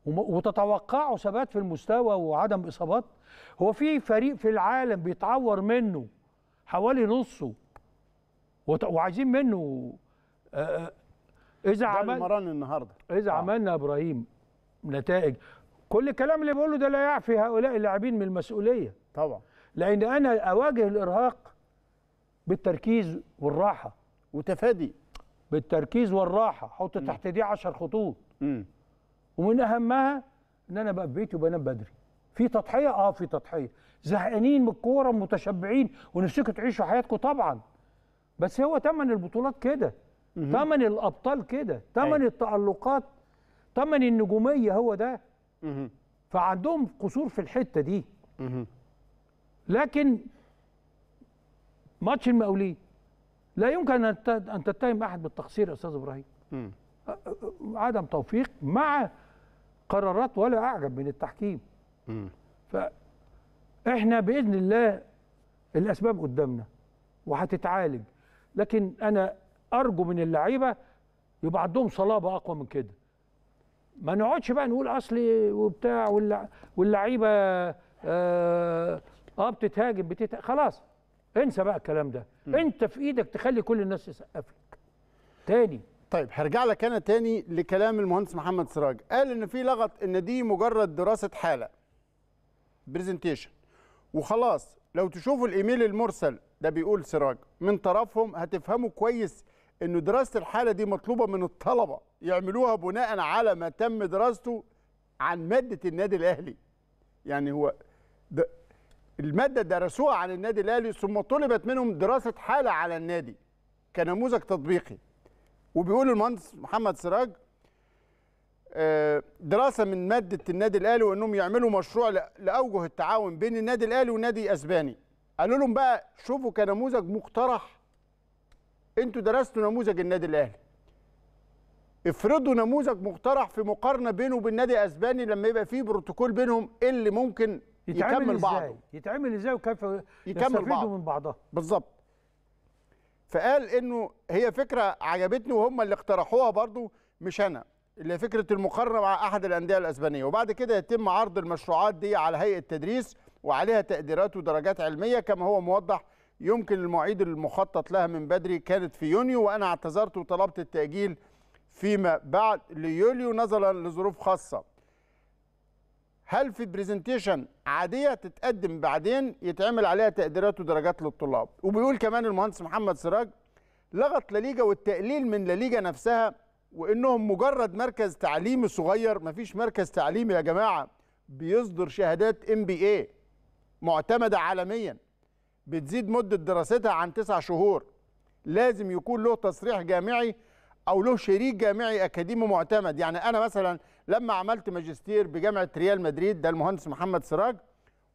وتتوقعوا ثبات في المستوى وعدم اصابات هو في فريق في العالم بيتعور منه حوالي نصه وعايزين منه آه، آه، اذا عمل مران النهارده اذا آه. عملنا يا ابراهيم نتائج كل الكلام اللي بقوله ده لا يعفي هؤلاء اللاعبين من المسؤوليه طبعا لان انا اواجه الارهاق بالتركيز والراحه وتفادي بالتركيز والراحه حط تحت دي 10 خطوط م. ومن اهمها ان انا بقى في بيتي وبنام بدري في تضحيه اه في تضحيه زهقانين من الكوره متشبعين ونفسكم تعيشوا حياتكم طبعا بس هو ثمن البطولات كده ثمن الابطال كده ثمن أيوة. التالقات ثمن النجوميه هو ده فعندهم قصور في الحته دي لكن ماتش المقاولين لا يمكن ان تتهم احد بالتقصير يا استاذ ابراهيم عدم توفيق مع قرارات ولا اعجب من التحكيم فاحنا باذن الله الاسباب قدامنا وهتتعالج لكن انا ارجو من اللعيبه يبقى عندهم صلابه اقوى من كده ما نقعدش بقى نقول اصلي وبتاع واللعيبه اه, آه بتتهاجم بتت... خلاص انسى بقى الكلام ده م. انت في ايدك تخلي كل الناس تسقف لك تاني طيب هرجع لك انا تاني لكلام المهندس محمد سراج قال ان في لغط ان دي مجرد دراسه حاله برزنتيشن وخلاص لو تشوفوا الايميل المرسل ده بيقول سراج من طرفهم هتفهموا كويس ان دراسه الحاله دي مطلوبه من الطلبه يعملوها بناء على ما تم دراسته عن ماده النادي الاهلي يعني هو الماده درسوها عن النادي الاهلي ثم طلبت منهم دراسه حاله على النادي كنموذج تطبيقي وبيقول المهندس محمد سراج آه، دراسه من ماده النادي الاهلي وانهم يعملوا مشروع لاوجه التعاون بين النادي الاهلي ونادي اسباني قالوا لهم بقى شوفوا كنموذج مقترح انتوا درستوا نموذج النادي الاهلي افرضوا نموذج مقترح في مقارنه بينه وبين النادي الاسباني لما يبقى فيه بروتوكول بينهم ايه اللي ممكن يتعمل يكمل ازاي؟ بعضه يتعمل ازاي وكيف يكمل بعضه من بعضها بالظبط فقال انه هي فكره عجبتني وهم اللي اقترحوها برضو مش انا اللي فكره المقارنه مع احد الانديه الاسبانيه وبعد كده يتم عرض المشروعات دي على هيئه تدريس وعليها تقديرات ودرجات علميه كما هو موضح يمكن المواعيد المخطط لها من بدري كانت في يونيو وانا اعتذرت وطلبت التاجيل فيما بعد ليوليو نظرا لظروف خاصه هل في برزنتيشن عاديه تتقدم بعدين يتعمل عليها تقديرات ودرجات للطلاب وبيقول كمان المهندس محمد سراج لغط لليجا والتقليل من لليجا نفسها وانهم مجرد مركز تعليمي صغير مفيش مركز تعليمي يا جماعه بيصدر شهادات ام بي اي معتمده عالميا بتزيد مده دراستها عن تسع شهور لازم يكون له تصريح جامعي او له شريك جامعي اكاديمي معتمد يعني انا مثلا لما عملت ماجستير بجامعه ريال مدريد ده المهندس محمد سراج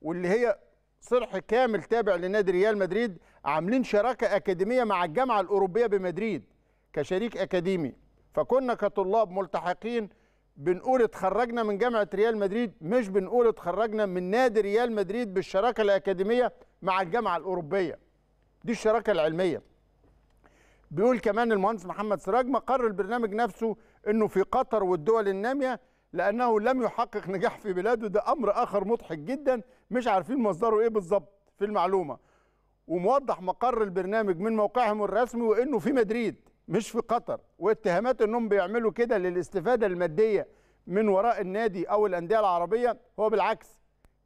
واللي هي صرح كامل تابع لنادي ريال مدريد عاملين شراكه اكاديميه مع الجامعه الاوروبيه بمدريد كشريك اكاديمي فكنا كطلاب ملتحقين بنقول اتخرجنا من جامعه ريال مدريد مش بنقول اتخرجنا من نادي ريال مدريد بالشراكه الاكاديميه مع الجامعه الاوروبيه دي الشراكه العلميه بيقول كمان المهندس محمد سراج مقر البرنامج نفسه انه في قطر والدول الناميه لانه لم يحقق نجاح في بلاده ده امر اخر مضحك جدا مش عارفين مصدره ايه بالظبط في المعلومه وموضح مقر البرنامج من موقعهم الرسمي وانه في مدريد مش في قطر واتهامات انهم بيعملوا كده للاستفاده الماديه من وراء النادي او الانديه العربيه هو بالعكس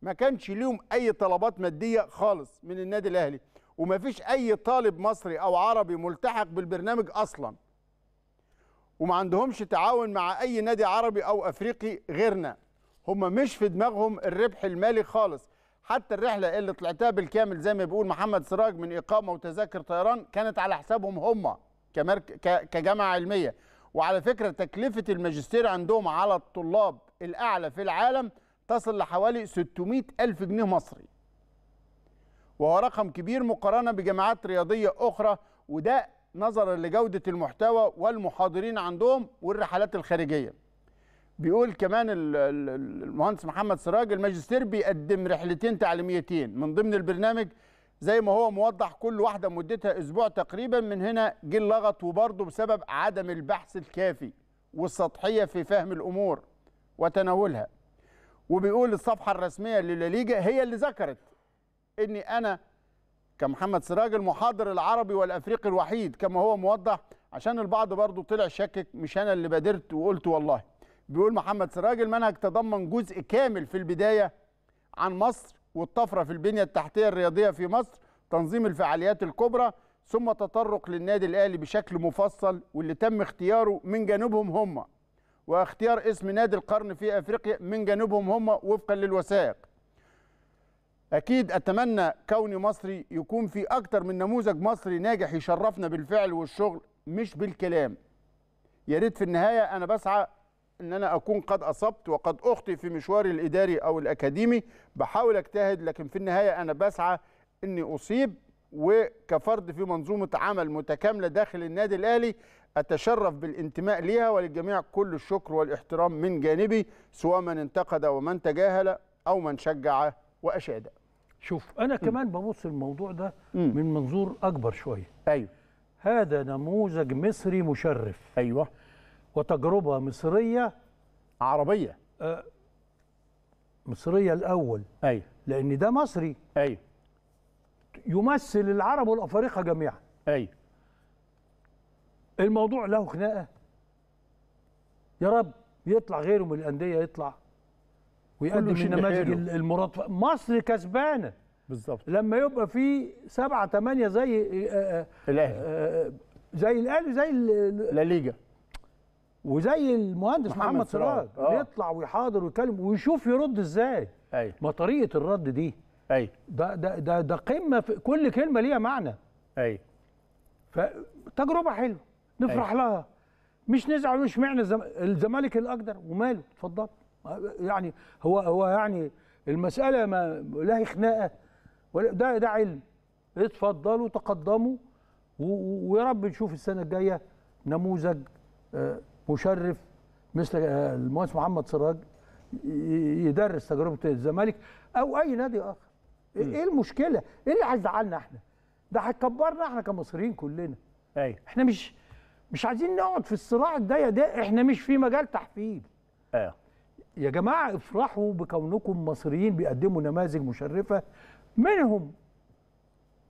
ما كانش ليهم اي طلبات ماديه خالص من النادي الاهلي ومفيش اي طالب مصري او عربي ملتحق بالبرنامج اصلا وما عندهمش تعاون مع اي نادي عربي او افريقي غيرنا هم مش في دماغهم الربح المالي خالص حتى الرحله اللي طلعتها بالكامل زي ما بيقول محمد سراج من اقامه وتذاكر طيران كانت على حسابهم هم كجامعه علميه وعلى فكره تكلفه الماجستير عندهم على الطلاب الاعلى في العالم تصل لحوالي 600 الف جنيه مصري وهو رقم كبير مقارنة بجامعات رياضية أخرى وده نظرا لجودة المحتوى والمحاضرين عندهم والرحلات الخارجية بيقول كمان المهندس محمد سراج الماجستير بيقدم رحلتين تعليميتين من ضمن البرنامج زي ما هو موضح كل واحدة مدتها أسبوع تقريبا من هنا جه اللغط وبرضه بسبب عدم البحث الكافي والسطحية في فهم الأمور وتناولها وبيقول الصفحة الرسمية للليجا هي اللي ذكرت اني انا كمحمد سراج المحاضر العربي والافريقي الوحيد كما هو موضح عشان البعض برضه طلع شكك مش انا اللي بادرت وقلت والله بيقول محمد سراج المنهج تضمن جزء كامل في البدايه عن مصر والطفره في البنيه التحتيه الرياضيه في مصر تنظيم الفعاليات الكبرى ثم تطرق للنادي الاهلي بشكل مفصل واللي تم اختياره من جانبهم هم واختيار اسم نادي القرن في افريقيا من جانبهم هم وفقا للوثائق اكيد اتمنى كوني مصري يكون في اكتر من نموذج مصري ناجح يشرفنا بالفعل والشغل مش بالكلام يا ريت في النهايه انا بسعى ان انا اكون قد اصبت وقد اخطئ في مشواري الاداري او الاكاديمي بحاول اجتهد لكن في النهايه انا بسعى اني اصيب وكفرد في منظومه عمل متكامله داخل النادي الاهلي اتشرف بالانتماء ليها وللجميع كل الشكر والاحترام من جانبي سواء من انتقد ومن تجاهل او من شجع واشاد شوف انا كمان ببص الموضوع ده م. من منظور اكبر شويه ايوه هذا نموذج مصري مشرف ايوه وتجربه مصريه عربيه آه مصريه الاول ايوه لان ده مصري ايوه يمثل العرب والافارقه جميعا ايوه الموضوع له خناقه يا رب يطلع غيره من الانديه يطلع ويقدم النماذج المراد مصر كسبانه بالظبط لما يبقى في سبعة ثمانية آه، آه، آه، زي الاهلي زي الاهلي زي لا ليجا وزي المهندس محمد, محمد سراج يطلع ويحاضر ويتكلم ويشوف يرد ازاي أي. ما طريقه الرد دي أي. ده ده ده ده قمه في كل كلمه ليها معنى اي فتجربه حلوه نفرح أي. لها مش نزعل مش معنى الزمالك الاقدر وماله اتفضل يعني هو هو يعني المساله ما لا هي خناقه ولا ده ده علم اتفضلوا تقدموا ويا رب نشوف السنه الجايه نموذج آه، مشرف مثل آه، المهندس محمد سراج يدرس تجربه الزمالك او اي نادي اخر إيه, ايه المشكله ايه اللي هيزعلنا احنا ده هيكبرنا احنا كمصريين كلنا ايوه احنا مش مش عايزين نقعد في الصراع ده ده احنا مش في مجال تحفيل ايوه يا جماعة افرحوا بكونكم مصريين بيقدموا نماذج مشرفة منهم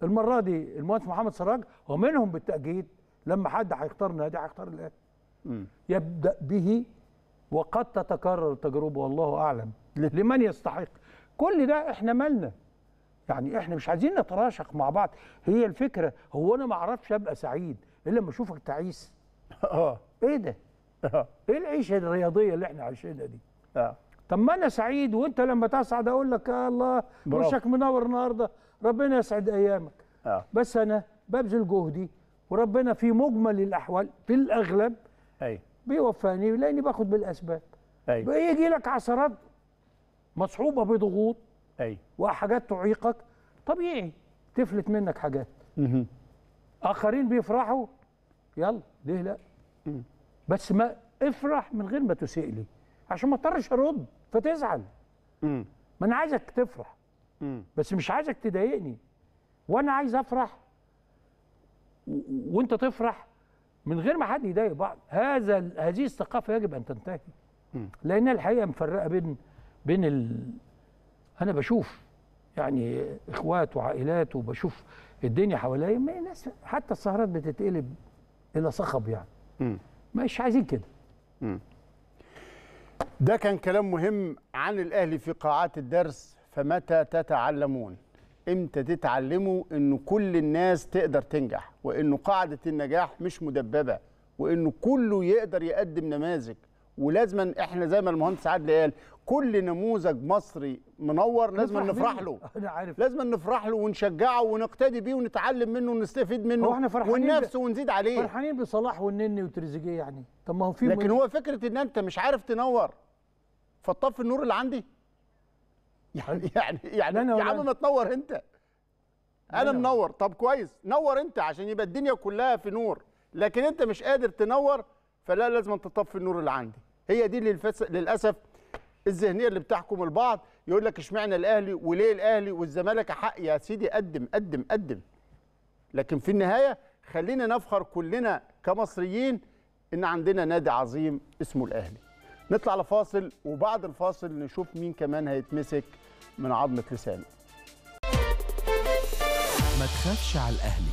المرة دي المهندس محمد سراج ومنهم بالتأكيد لما حد هيختار نادي هيختار الأهلي يبدأ به وقد تتكرر التجربة والله أعلم لمن يستحق كل ده احنا مالنا يعني احنا مش عايزين نتراشق مع بعض هي الفكرة هو أنا ما أعرفش أبقى سعيد إلا لما أشوفك تعيس (laughs) اه إيه ده؟ (laughs) آه. ايه العيشه الرياضيه اللي احنا عايشينها دي؟ آه. طب ما انا سعيد وانت لما تسعد اقول لك يا الله وشك منور النهارده ربنا يسعد ايامك آه. بس انا ببذل جهدي وربنا في مجمل الاحوال في الاغلب ايوه بيوفقني لاني باخد بالاسباب ايوه بيجي لك عثرات مصحوبه بضغوط ايوه وحاجات تعيقك طبيعي تفلت منك حاجات مه. اخرين بيفرحوا يلا ليه لا مه. بس ما افرح من غير ما تسيء لي عشان ما اضطرش ارد فتزعل امم ما انا عايزك تفرح امم بس مش عايزك تضايقني وانا عايز افرح و... وانت تفرح من غير ما حد يضايق بعض هذا هذه الثقافه يجب ان تنتهي لان الحقيقه مفرقه بين بين ال... انا بشوف يعني اخوات وعائلات وبشوف الدنيا حواليا ما ناس حتى السهرات بتتقلب الى صخب يعني مم. مش عايزين كده مم. ده كان كلام مهم عن الأهلي في قاعات الدرس فمتى تتعلمون امتى تتعلموا ان كل الناس تقدر تنجح وانه قاعدة النجاح مش مدببة وانه كله يقدر يقدم نماذج ولازما احنا زي ما المهندس عادل قال كل نموذج مصري منور لازم نفرح له انا عارف لازم نفرح له ونشجعه ونقتدي بيه ونتعلم منه ونستفيد منه هو احنا فرحانين وننافسه ونزيد عليه فرحانين بصلاح والنني وتريزيجيه يعني طب ما هو في لكن هو فكره ان انت مش عارف تنور فطف النور اللي عندي يعني (laughs) يعني يعني يا عم ما تنور انت انا منور طب كويس نور انت عشان يبقى الدنيا كلها في نور لكن انت مش قادر تنور فلا لازم تطفي النور اللي عندي هي دي للفس... للاسف الذهنيه اللي بتحكم البعض يقول لك اشمعنى الاهلي وليه الاهلي والزمالك حق يا سيدي قدم قدم قدم لكن في النهايه خلينا نفخر كلنا كمصريين ان عندنا نادي عظيم اسمه الاهلي نطلع لفاصل وبعد الفاصل نشوف مين كمان هيتمسك من عظمه لسانه ما تخافش على الاهلي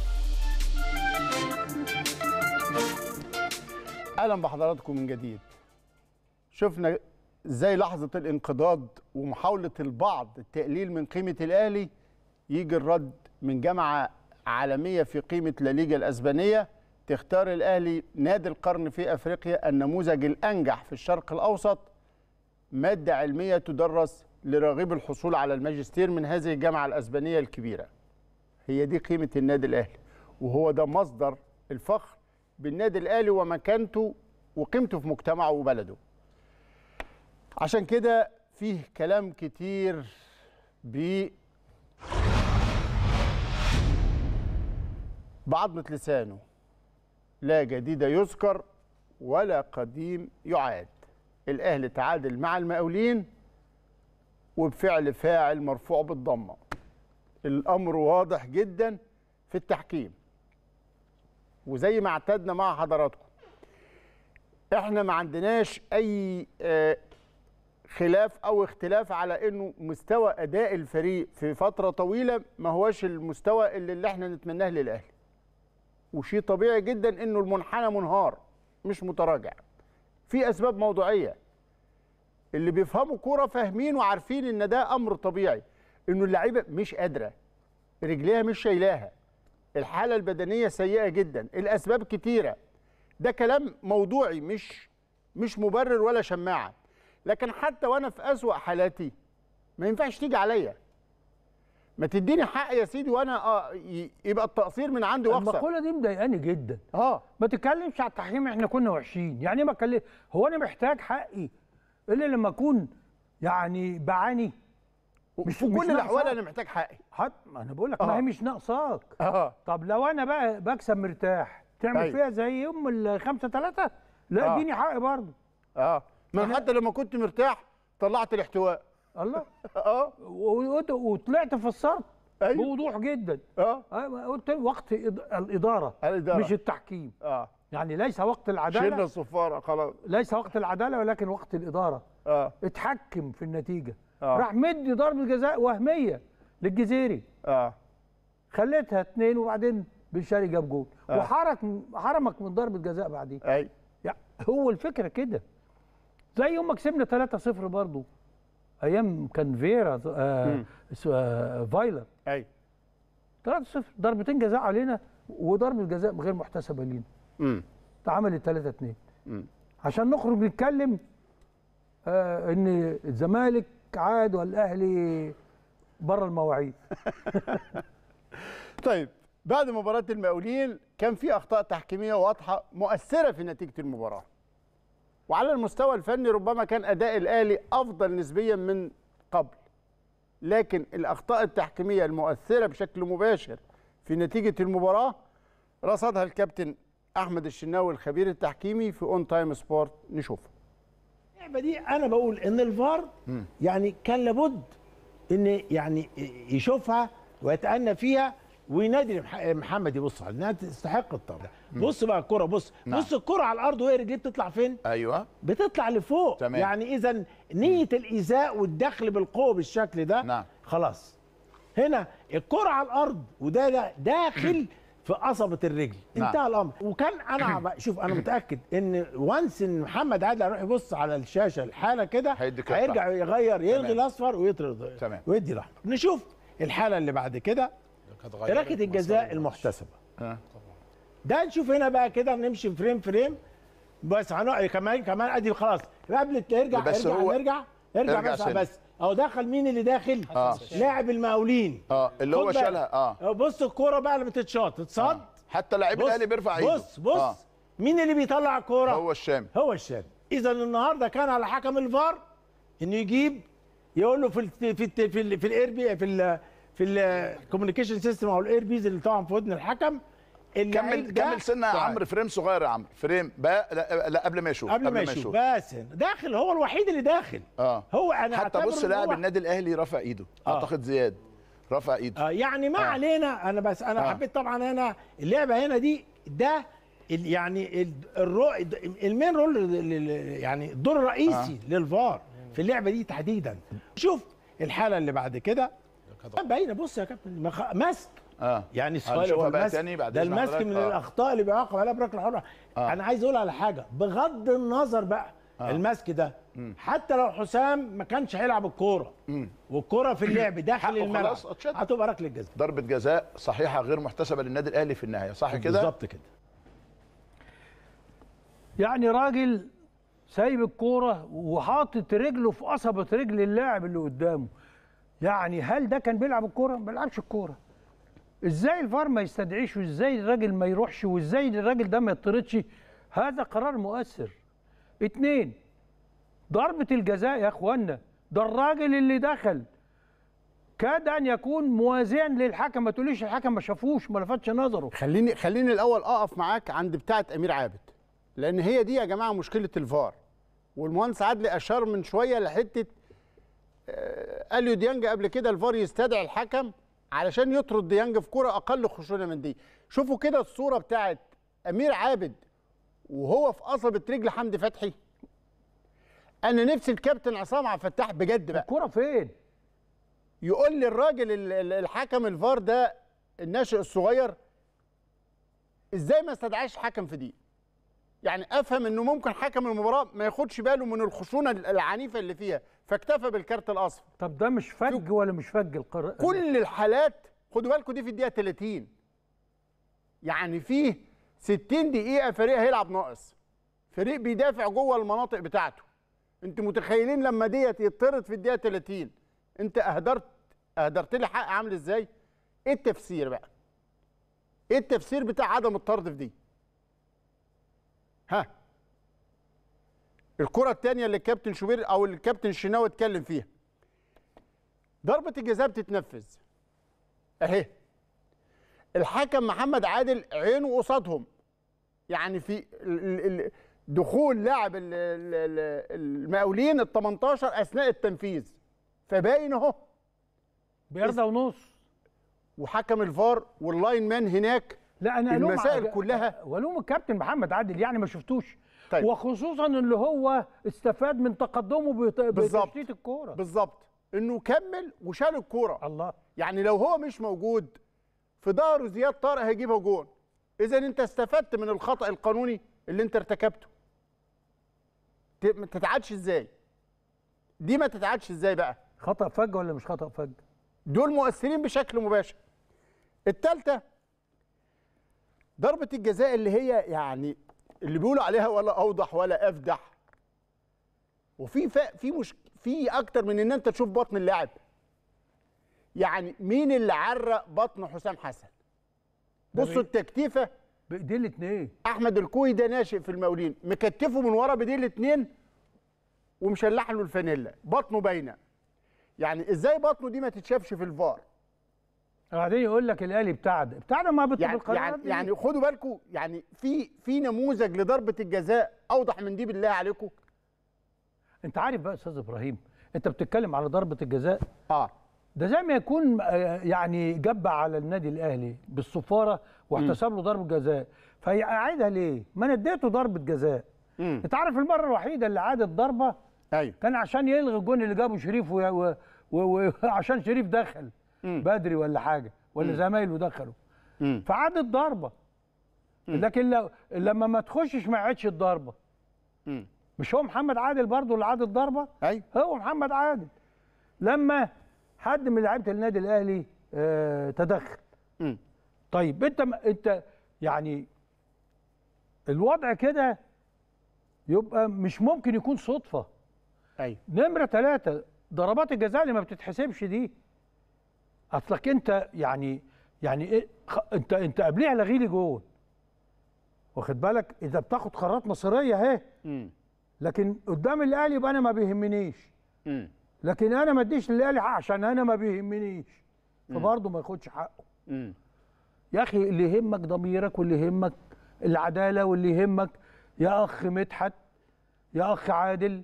اهلا بحضراتكم من جديد شفنا ازاي لحظه الانقضاض ومحاوله البعض التقليل من قيمه الاهلي يجي الرد من جامعه عالميه في قيمه لا الاسبانيه تختار الاهلي نادي القرن في افريقيا النموذج الانجح في الشرق الاوسط ماده علميه تدرس لراغب الحصول على الماجستير من هذه الجامعه الاسبانيه الكبيره هي دي قيمه النادي الاهلي وهو ده مصدر الفخر بالنادي الاهلي ومكانته وقيمته في مجتمعه وبلده عشان كده فيه كلام كتير ب بعضمة لسانه لا جديد يذكر ولا قديم يعاد الأهلي تعادل مع المقاولين وبفعل فاعل مرفوع بالضمة الأمر واضح جدا في التحكيم وزي ما اعتدنا مع حضراتكم احنا ما عندناش اي آه، خلاف او اختلاف على انه مستوى اداء الفريق في فتره طويله ما هوش المستوى اللي, اللي احنا نتمناه للاهلي وشيء طبيعي جدا انه المنحنى منهار مش متراجع في اسباب موضوعيه اللي بيفهموا كوره فاهمين وعارفين ان ده امر طبيعي انه اللعيبه مش قادره رجليها مش شايلاها الحاله البدنيه سيئه جدا الاسباب كتيره ده كلام موضوعي مش مش مبرر ولا شماعه لكن حتى وانا في اسوا حالاتي ما ينفعش تيجي عليا ما تديني حق يا سيدي وانا اه يبقى التقصير من عندي واخسر المقوله دي مضايقاني جدا اه ما تتكلمش على التحكيم احنا كنا وحشين يعني ما اتكلم هو انا محتاج حقي الا لما اكون يعني بعاني مش في كل الاحوال انا محتاج حقي حد ما انا بقول لك ما آه. هي مش ناقصاك اه طب لو انا بقى بكسب مرتاح تعمل أيوه. فيها زي ام الخمسه ثلاثه لا آه. اديني حقي برضه اه ما حتى لما كنت مرتاح طلعت الاحتواء الله (laughs) اه وطلعت فسرت أيوة. بوضوح جدا اه قلت وقت الاداره الاداره مش التحكيم اه يعني ليس وقت العداله شلنا الصفاره خلاص ليس وقت العداله ولكن وقت الاداره اه اتحكم في النتيجه آه. راح مدي ضربه جزاء وهميه للجزيري اه خليتها اثنين وبعدين بن شرقي جاب جول آه. وحرك حرمك من ضربه جزاء بعدين ايوه يعني هو الفكره كده زي يوم ما كسبنا 3-0 برضه ايام كان فيرا آه آه فايلر ايوه 3-0 ضربتين جزاء علينا وضربه جزاء غير محتسبه لينا امم اتعملت 3 2 عشان نخرج نتكلم آه ان الزمالك عاد والاهلي بره المواعيد (laughs) طيب بعد مباراه المقاولين كان في اخطاء تحكيميه واضحه مؤثره في نتيجه المباراه وعلى المستوى الفني ربما كان أداء الأهلي أفضل نسبيا من قبل لكن الأخطاء التحكيمية المؤثرة بشكل مباشر في نتيجة المباراة رصدها الكابتن أحمد الشناوي الخبير التحكيمي في أون تايم سبورت نشوفه اللعبة دي أنا بقول إن الفار يعني كان لابد إن يعني يشوفها ويتأنى فيها ونادي محمد يبص على انها تستحق الطرد نعم. بص بقى الكره بص نعم. بص الكره على الارض وهي رجليه بتطلع فين ايوه بتطلع لفوق تمام. يعني اذا نيه الايذاء والدخل بالقوه بالشكل ده نعم. خلاص هنا الكره على الارض وده ده داخل في قصبه الرجل نعم. انتهى الامر وكان انا شوف انا متاكد ان وانس ان محمد عادل هيروح يبص على الشاشه الحاله كده هيرجع يغير يلغي الاصفر ويطرد تمام ويدي الاحمر نشوف الحاله اللي بعد كده ركله الجزاء المحتسبه آه. ده نشوف هنا بقى كده نمشي فريم فريم بس هنقعد إيه، كمان كمان ادي خلاص قبل ارجع بس ارجع ارجع ارجع, بس بس او دخل مين اللي داخل؟ آه. لاعب المقاولين اه اللي هو شالها اه بص الكوره بقى اللي بتتشاط اتصد آه. حتى لعيب الاهلي بيرفع ايده بص بص آه. مين اللي بيطلع الكوره؟ هو الشام هو الشام اذا النهارده كان على حكم الفار انه يجيب يقول له في ال في ال في الاير في ال في الكوميونيكيشن سيستم او الاير بيز اللي طبعا في ودن الحكم كمل كمل سنه يا طيب. عمرو فريم صغير يا عمرو فريم بقى لا, لا قبل ما يشوف قبل, قبل ما يشوف بس داخل هو الوحيد اللي داخل اه هو انا حتى بص لاعب النادي الاهلي رفع ايده آه. اعتقد زياد رفع ايده آه يعني ما آه. علينا انا بس انا آه. حبيت طبعا هنا اللعبه هنا دي ده يعني الرو المين رول يعني الدور الرئيسي آه. للفار في اللعبه دي تحديدا شوف الحاله اللي بعد كده حضرتك باينه بص يا كابتن مخ... مسك اه يعني السؤال آه، هو بقى تاني بعد ده المسك من آه. الاخطاء اللي بيعاقب عليها بركله حره آه. انا عايز اقول على حاجه بغض النظر بقى آه. المسك ده مم. حتى لو حسام ما كانش هيلعب الكوره والكوره في اللعب (coughs) داخل الملعب هتبقى ركله جزاء ضربه جزاء صحيحه غير محتسبه للنادي الاهلي في النهايه صح كده بالظبط كده يعني راجل سايب الكوره وحاطط رجله في قصبه رجل اللاعب اللي قدامه يعني هل ده كان بيلعب الكوره ما بيلعبش الكوره ازاي الفار ما يستدعيش وازاي الراجل ما يروحش وازاي الراجل ده ما يطردش هذا قرار مؤثر اثنين ضربة الجزاء يا اخوانا ده الراجل اللي دخل كاد ان يكون موازيا للحكم ما تقوليش الحكم ما شافوش ما لفتش نظره خليني خليني الاول اقف معاك عند بتاعه امير عابد لان هي دي يا جماعه مشكله الفار والمهندس عدلي اشار من شويه لحته آه، اليو ديانج قبل كده الفار يستدعي الحكم علشان يطرد ديانج في كره اقل خشونه من دي شوفوا كده الصوره بتاعت امير عابد وهو في قصبه رجل حمدي فتحي انا نفسي الكابتن عصام عبد الفتاح بجد بقى الكوره فين يقول لي الراجل الحكم الفار ده الناشئ الصغير ازاي ما استدعاش حكم في دي يعني افهم انه ممكن حكم المباراه ما ياخدش باله من الخشونه العنيفه اللي فيها فاكتفى بالكارت الاصفر طب ده مش فج ولا مش فج القر... كل الحالات خدوا بالكم دي في الدقيقه 30 يعني فيه 60 دقيقه فريق هيلعب ناقص فريق بيدافع جوه المناطق بتاعته انت متخيلين لما ديت يطرد في الدقيقه 30 انت اهدرت اهدرت لي حق عامل ازاي ايه التفسير بقى ايه التفسير بتاع عدم الطرد في دي ها الكره الثانيه اللي الكابتن شوبير او الكابتن شناوي اتكلم فيها ضربه الجزاء بتتنفذ اهي الحكم محمد عادل عينه قصادهم يعني في دخول لاعب المقاولين ال 18 اثناء التنفيذ فباين اهو بيرضى ونص وحكم الفار واللاين مان هناك لا انا الوم المسائل كلها ولوم الكابتن محمد عادل يعني ما شفتوش طيب. وخصوصا اللي هو استفاد من تقدمه بتشتيت الكوره بالظبط انه كمل وشال الكوره الله يعني لو هو مش موجود في ظهره زياد طارق هيجيبها جون اذا انت استفدت من الخطا القانوني اللي انت ارتكبته ما تتعادش ازاي دي ما تتعادش ازاي بقى خطا فج ولا مش خطا فج دول مؤثرين بشكل مباشر الثالثه ضربه الجزاء اللي هي يعني اللي بيقولوا عليها ولا اوضح ولا افدح وفي في مش في اكتر من ان انت تشوف بطن اللاعب يعني مين اللي عرق بطن حسام حسن بصوا التكتيفه بايدين الاثنين احمد الكوي ده ناشئ في المقاولين مكتفه من ورا بايدين الاثنين ومشلح له الفانيلا بطنه باينه يعني ازاي بطنه دي ما تتشافش في الفار وبعدين يقول لك الاهلي بتاعنا بتاعنا ما بيطلب يعني القرار يعني, يعني خدوا بالكم يعني في في نموذج لضربه الجزاء اوضح من دي بالله عليكم انت عارف بقى استاذ ابراهيم انت بتتكلم على ضربه الجزاء اه ده زي ما يكون آه، يعني جب على النادي الاهلي بالصفاره واحتسب له ضربه جزاء فيقعدها ليه؟ ما انا اديته ضربه جزاء انت عارف المره الوحيده اللي عادت ضربه ايوه كان عشان يلغي الجون اللي جابه شريف وعشان و... و... (laughs) شريف دخل بدري ولا حاجه ولا زمايله دخلوا فعدت ضربه لكن لو لما ما تخشش ما عادش الضربه مش هو محمد عادل برضه اللي عاد الضربه ايوه هو محمد عادل لما حد من لعيبه النادي الاهلي آه تدخل طيب انت انت يعني الوضع كده يبقى مش ممكن يكون صدفه ايوه نمره ثلاثة ضربات الجزاء اللي ما بتتحسبش دي اصلك انت يعني يعني إيه انت انت قبليه لغي لي جون واخد بالك اذا بتاخد قرارات مصيريه اهي لكن قدام الاهلي يبقى انا ما بيهمنيش لكن انا ما اديش للاهلي حق عشان انا ما بيهمنيش فبرضه ما ياخدش حقه يا اخي اللي يهمك ضميرك واللي يهمك العداله واللي يهمك يا اخ مدحت يا اخ عادل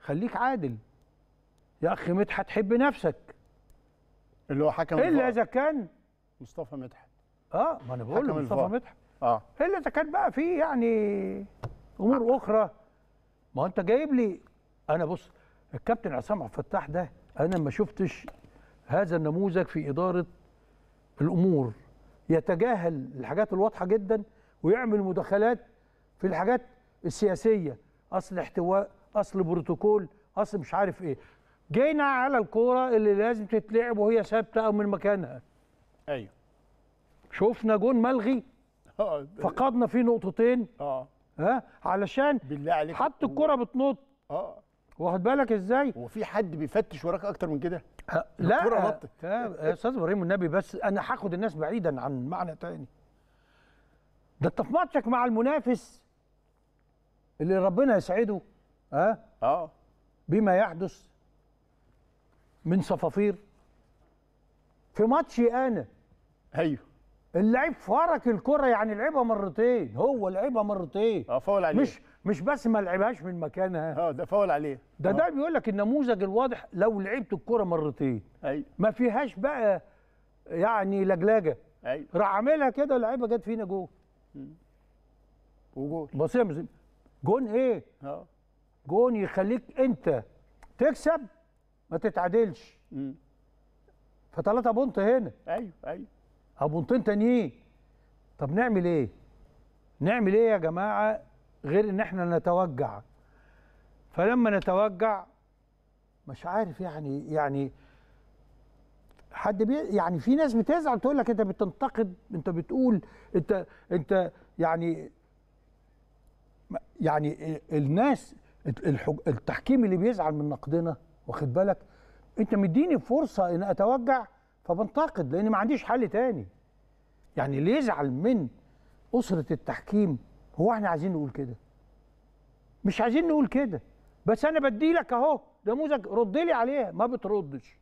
خليك عادل يا اخ مدحت حب نفسك اللي هو حكم الا اذا كان مصطفى مدحت اه ما انا بقول مصطفى مدحت اه الا اذا كان بقى في يعني امور اخرى ما انت جايب لي انا بص الكابتن عصام عبد الفتاح ده انا ما شفتش هذا النموذج في اداره الامور يتجاهل الحاجات الواضحه جدا ويعمل مداخلات في الحاجات السياسيه اصل احتواء اصل بروتوكول اصل مش عارف ايه جينا على الكوره اللي لازم تتلعب وهي ثابته او من مكانها ايوه شفنا جون ملغي آه. فقدنا فيه نقطتين اه ها علشان بالله عليك حط الكوره بتنط اه واخد بالك ازاي وفي حد بيفتش وراك اكتر من كده لا الكوره نطت يا استاذ ابراهيم النبي بس انا هاخد الناس بعيدا عن معنى تاني ده انت في ماتشك مع المنافس اللي ربنا يسعده ها اه بما يحدث من صفافير في ماتشي انا ايوه اللعيب فرك الكره يعني لعبها مرتين هو لعبها مرتين اه فاول عليه مش مش بس ما لعبهاش من مكانها اه ده فاول عليه ده آه. ده بيقول لك النموذج الواضح لو لعبت الكره مرتين ايوه ما فيهاش بقى يعني لجلجه ايوه راح عاملها كده اللعيبه جت فينا جول وجول بصير جون ايه اه جون يخليك انت تكسب ما تتعادلش فثلاثة بونت هنا ايوه ايوه او بونتين تانيين طب نعمل ايه؟ نعمل ايه يا جماعه غير ان احنا نتوجع فلما نتوجع مش عارف يعني يعني حد بي يعني في ناس بتزعل تقول لك انت بتنتقد انت بتقول انت انت يعني يعني الناس التحكيم اللي بيزعل من نقدنا واخد بالك انت مديني فرصه ان اتوجع فبنتقد لان ما عنديش حل تاني يعني اللي يزعل من اسره التحكيم هو احنا عايزين نقول كده مش عايزين نقول كده بس انا بديلك اهو نموذج رد لي عليها ما بتردش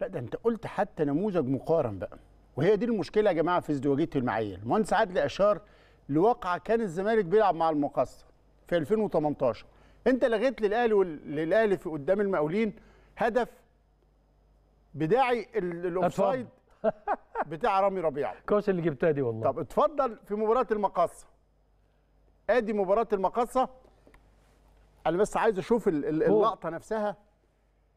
لا ده انت قلت حتى نموذج مقارن بقى وهي دي المشكله يا جماعه في ازدواجيه المعايير المهندس عادل اشار لواقعه كان الزمالك بيلعب مع المقصه في 2018 انت لغيت للاهلي للاهلي في قدام المقاولين هدف بداعي الاوفسايد (laughs) بتاع رامي ربيعه كويس اللي جبتها دي والله طب اتفضل في مباراه المقاصه ادي مباراه المقاصه انا بس عايز اشوف اللقطه نفسها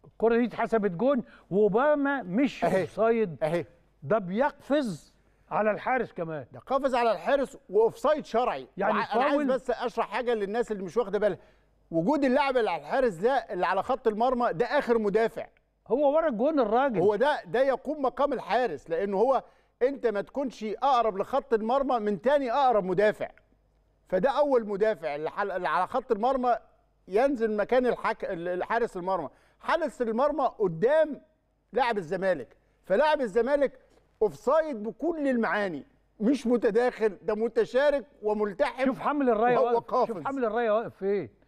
الكره دي اتحسبت جون واوباما مش اوفسايد اهي ده بيقفز على الحارس كمان ده قفز على الحارس واوفسايد شرعي يعني انا عايز بس اشرح حاجه للناس اللي مش واخده بالها وجود اللاعب اللي على الحارس ده اللي على خط المرمى ده اخر مدافع هو ورا الجون الراجل هو ده ده يقوم مقام الحارس لانه هو انت ما تكونش اقرب لخط المرمى من تاني اقرب مدافع فده اول مدافع اللي على خط المرمى ينزل مكان الحك... حارس المرمى حارس المرمى قدام لاعب الزمالك فلاعب الزمالك اوفسايد بكل المعاني مش متداخل ده متشارك وملتحم شوف حمل الرايه واقف شوف حمل الرايه واقف فين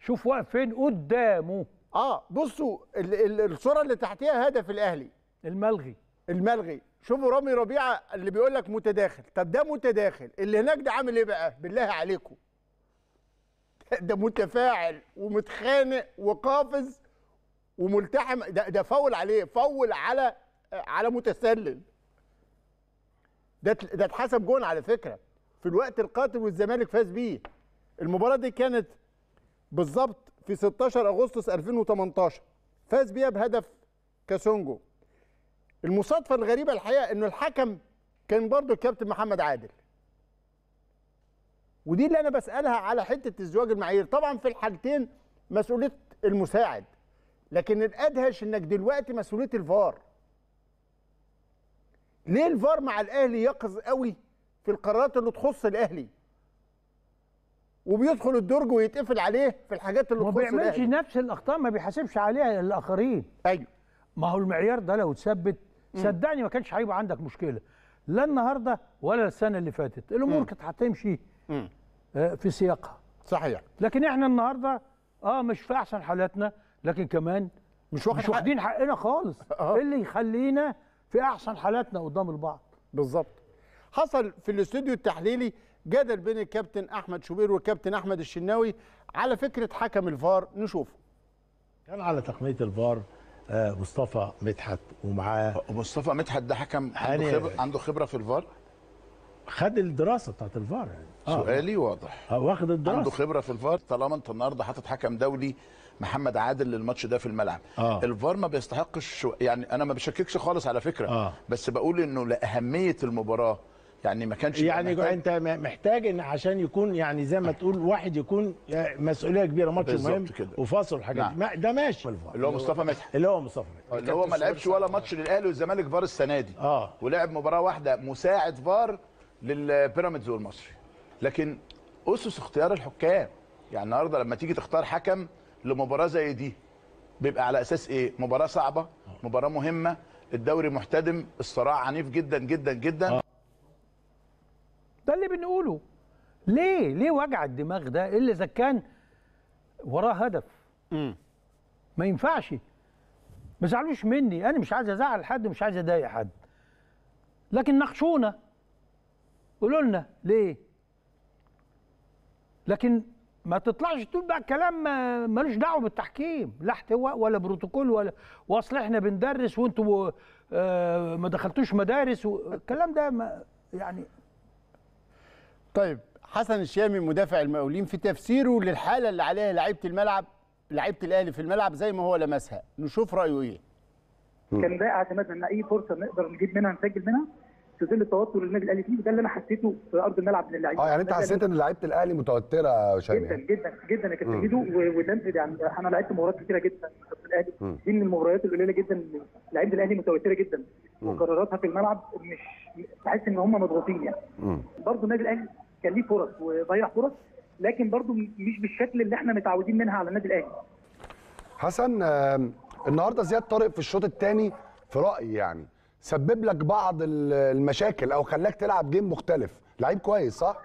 شوف واقف فين قدامه اه بصوا الصوره اللي تحتيها هدف الاهلي الملغي الملغي شوفوا رامي ربيعه اللي بيقول لك متداخل طب ده متداخل اللي هناك ده عامل ايه بقى بالله عليكم (laughs) ده متفاعل ومتخانق وقافز وملتحم ده ده فول عليه فول على على متسلل ده ده اتحسب جون على فكره في الوقت القاتل والزمالك فاز بيه المباراه دي كانت بالظبط في 16 اغسطس 2018 فاز بيها بهدف كاسونجو المصادفه الغريبه الحقيقه انه الحكم كان برضه الكابتن محمد عادل ودي اللي انا بسالها على حته ازدواج المعايير طبعا في الحالتين مسؤوليه المساعد لكن الادهش انك دلوقتي مسؤوليه الفار ليه الفار مع الاهلي يقظ قوي في القرارات اللي تخص الاهلي وبيدخل الدرج ويتقفل عليه في الحاجات اللي ما بيعملش نفس الاخطاء ما بيحاسبش عليها الاخرين ايوه ما هو المعيار ده لو اتثبت صدقني ما كانش هيبقى عندك مشكله لا النهارده ولا السنه اللي فاتت الامور كانت هتمشي آه، في سياقها صحيح لكن احنا النهارده اه مش في احسن حالاتنا لكن كمان مش واخد مش واخدين حق. حقنا خالص (laughs) آه. اللي يخلينا في احسن حالاتنا قدام البعض بالظبط حصل في الاستوديو التحليلي جدل بين الكابتن احمد شوبير والكابتن احمد الشناوي على فكره حكم الفار نشوفه كان على تقنيه الفار آه، مصطفى مدحت ومعاه مصطفى مدحت ده حكم عنده يعني خبره عنده خبره في الفار خد الدراسه بتاعت الفار يعني آه. سؤالي واضح آه واخد الدراسه عنده خبره في الفار طالما انت النهارده حاطط حكم دولي محمد عادل للماتش ده في الملعب آه. الفار ما بيستحقش يعني انا ما بشككش خالص على فكره آه. بس بقول انه لاهميه المباراه يعني ما كانش يعني محتاج. انت محتاج ان عشان يكون يعني زي ما تقول واحد يكون مسؤوليه كبيره ماتش مهم وفاصل الحاجات نعم. ده ماشي اللي هو مصطفى مدحت اللي هو مصطفى مدحت اللي هو ما لعبش ولا ماتش للاهلي والزمالك فار السنه دي آه. ولعب مباراه واحده مساعد فار للبيراميدز والمصري لكن اسس اختيار الحكام يعني النهارده لما تيجي تختار حكم لمباراه زي دي بيبقى على اساس ايه مباراه صعبه آه. مباراه مهمه الدوري محتدم الصراع عنيف جدا جدا جدا آه. ده اللي بنقوله ليه ليه وجع الدماغ ده الا اذا كان وراه هدف م. ما ينفعش ما زعلوش مني انا مش عايز ازعل حد ومش عايز اضايق حد لكن ناقشونا قولوا لنا ليه لكن ما تطلعش تقول بقى كلام ملوش دعوه بالتحكيم لا احتواء ولا بروتوكول ولا واصل احنا بندرس وانتوا آه، ما دخلتوش مدارس الكلام ده ما يعني طيب حسن الشامي مدافع المقاولين في تفسيره للحاله اللي عليها لعيبه الملعب لعيبه الاهلي في الملعب زي ما هو لمسها نشوف رايه ايه كان ده اعتماد ان اي فرصه نقدر نجيب منها نسجل منها في ظل التوتر اللي النادي الاهلي فيه وده اللي انا حسيته في ارض الملعب من اللعيبه اه يعني انت حسيت ان لعيبه الاهلي متوتره يا شامي جدا جدا جدا يا كابتن وده انت يعني انا لعبت مباريات كثيره جدا في الاهلي دي من المباريات القليله جدا لعيبه الاهلي متوتره جدا وقراراتها في الملعب مش تحس ان هم مضغوطين يعني برضه النادي الاهلي كان ليه فرص وضيع فرص لكن برضو مش بالشكل اللي احنا متعودين منها على النادي الاهلي حسن النهارده زياد طارق في الشوط الثاني في رايي يعني سبب لك بعض المشاكل او خلاك تلعب جيم مختلف لعيب كويس صح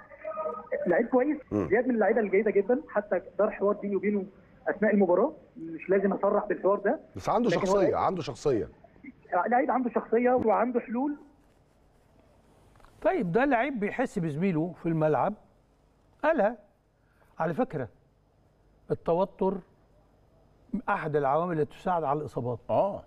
لعيب كويس زياد من اللعيبه الجيده جدا حتى دار حوار بيني وبينه اثناء المباراه مش لازم اصرح بالحوار ده بس عنده شخصيه عنده شخصيه لعيب عنده شخصيه وعنده حلول طيب ده لعيب بيحس بزميله في الملعب ألا على فكرة التوتر أحد العوامل اللي تساعد على الإصابات آه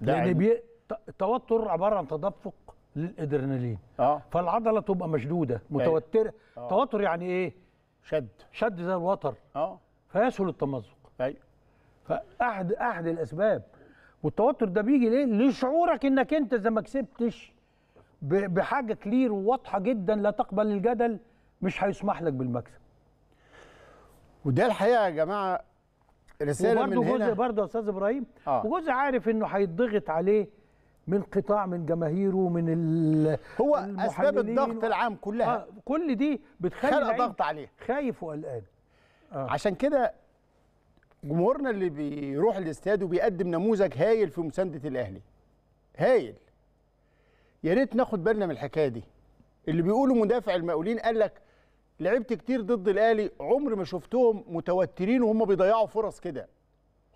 لأن بي... التوتر عبارة عن تدفق للادرينالين اه فالعضله تبقى مشدوده متوتره آه. توتر يعني ايه شد شد زي الوتر اه فيسهل التمزق ايوه فاحد احد الاسباب والتوتر ده بيجي ليه لشعورك انك انت اذا ما كسبتش بحاجه كلير وواضحه جدا لا تقبل الجدل مش هيسمح لك بالمكسب وده الحقيقه يا جماعه رساله من هنا جزء برضه يا استاذ ابراهيم آه. وجزء عارف انه هيتضغط عليه من قطاع من جماهيره من ال هو اسباب الضغط العام كلها آه كل دي بتخلي خلق ضغط عليه خايف وقلقان آه. عشان كده جمهورنا اللي بيروح الاستاد وبيقدم نموذج هايل في مسانده الاهلي هايل يا ريت ناخد بالنا من الحكايه دي اللي بيقولوا مدافع المقاولين قال لك لعبت كتير ضد الاهلي عمر ما شفتهم متوترين وهم بيضيعوا فرص كده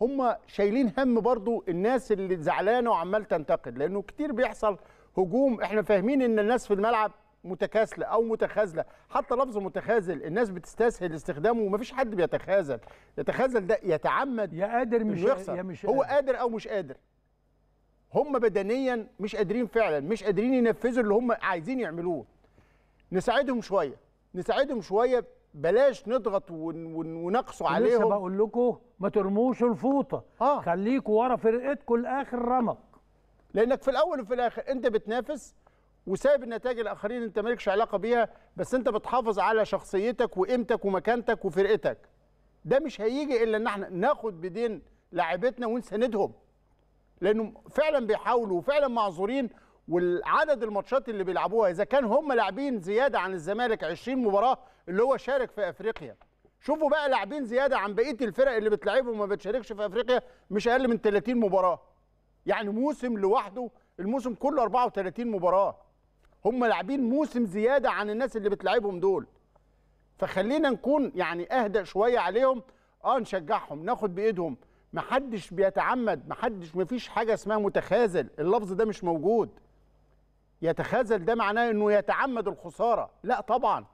هم شايلين هم برضو الناس اللي زعلانه وعمال تنتقد لانه كتير بيحصل هجوم احنا فاهمين ان الناس في الملعب متكاسله او متخاذله حتى لفظ متخاذل الناس بتستسهل استخدامه ومفيش حد بيتخاذل يتخاذل ده يتعمد يا قادر مش يخسر يا مش قادر. هو قادر او مش قادر هم بدنيا مش قادرين فعلا مش قادرين ينفذوا اللي هم عايزين يعملوه نساعدهم شويه نساعدهم شويه بلاش نضغط ونقصوا عليهم لسه بقول لكم ما ترموش الفوطه آه. خليكوا ورا فرقتكم لاخر رمق لانك في الاول وفي الاخر انت بتنافس وسايب النتائج الاخرين انت مالكش علاقه بيها بس انت بتحافظ على شخصيتك وقيمتك ومكانتك وفرقتك ده مش هيجي الا ان احنا ناخد بدين لاعبتنا ونساندهم لانه فعلا بيحاولوا وفعلا معذورين والعدد الماتشات اللي بيلعبوها اذا كان هم لاعبين زياده عن الزمالك 20 مباراه اللي هو شارك في افريقيا شوفوا بقى لاعبين زياده عن بقيه الفرق اللي بتلعبهم وما بتشاركش في افريقيا مش اقل من 30 مباراه يعني موسم لوحده الموسم كله 34 مباراه هم لاعبين موسم زياده عن الناس اللي بتلعبهم دول فخلينا نكون يعني اهدى شويه عليهم اه نشجعهم ناخد بايدهم محدش بيتعمد محدش مفيش حاجه اسمها متخاذل اللفظ ده مش موجود يتخاذل ده معناه انه يتعمد الخساره لا طبعا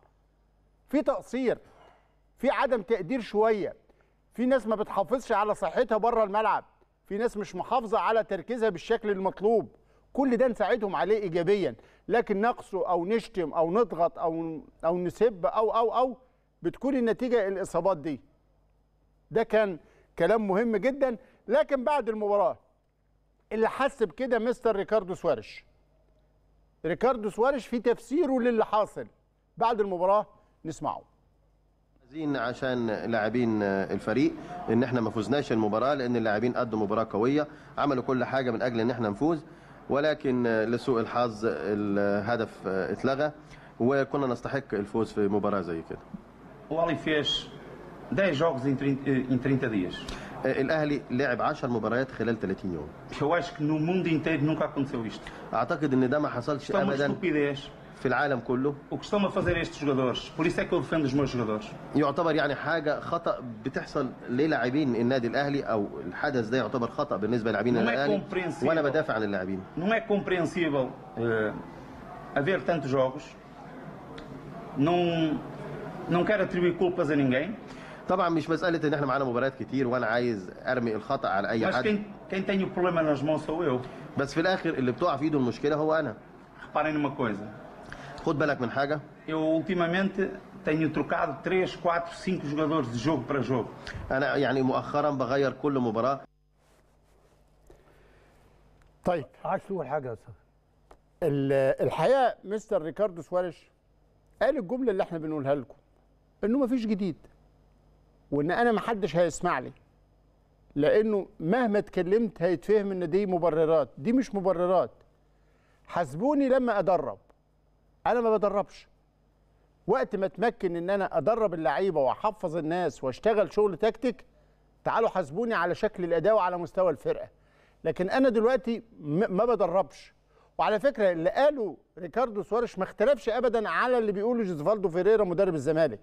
في تقصير في عدم تقدير شويه في ناس ما بتحافظش على صحتها بره الملعب في ناس مش محافظه على تركيزها بالشكل المطلوب كل ده نساعدهم عليه ايجابيا لكن نقصه او نشتم او نضغط او او نسب او او او بتكون النتيجه الاصابات دي ده كان كلام مهم جدا لكن بعد المباراه اللي حس بكده مستر ريكاردو سوارش ريكاردو سوارش في تفسيره للي حاصل بعد المباراه نسمعه عايزين عشان لاعبين الفريق ان احنا ما فزناش المباراه لان اللاعبين قدموا مباراه قويه عملوا كل حاجه من اجل ان احنا نفوز ولكن لسوء الحظ الهدف اتلغى وكنا نستحق الفوز في مباراه زي كده 10 jogos em 30, eh, em 30 dias. Eh, الاهلي لعب 10 مباريات خلال 30 يوم. Eu acho que no mundo inteiro nunca aconteceu isto. اعتقد ان ده ما حصلش ابدا. في العالم كله. O que estão a fazer estes jogadores, por isso é que eu defendo os meus jogadores. يعتبر يعني حاجه خطا بتحصل للاعبين النادي الاهلي او الحدث ده يعتبر خطا بالنسبه للاعبين é الاهلي وانا بدافع عن اللاعبين. Não é compreensível eh, haver tantos jogos. Não não quero atribuir culpas a ninguém. طبعا مش مساله ان احنا معانا مباريات كتير وانا عايز ارمي الخطا على اي حد بس في الاخر اللي بتقع في ايده المشكله هو انا خد بالك من حاجه 3, 4, 5 انا يعني مؤخرا بغير كل مباراه طيب عايز تقول حاجه يا استاذ الحقيقه مستر ريكاردو سواريش قال الجمله اللي احنا بنقولها لكم انه ما فيش جديد وان انا ما حدش هيسمع لي لانه مهما اتكلمت هيتفهم ان دي مبررات دي مش مبررات حاسبوني لما ادرب انا ما بدربش وقت ما اتمكن ان انا ادرب اللعيبه واحفظ الناس واشتغل شغل تكتيك تعالوا حاسبوني على شكل الاداء وعلى مستوى الفرقه لكن انا دلوقتي ما بدربش وعلى فكره اللي قاله ريكاردو سوارش ما اختلفش ابدا على اللي بيقوله جوزفالدو فيريرا مدرب الزمالك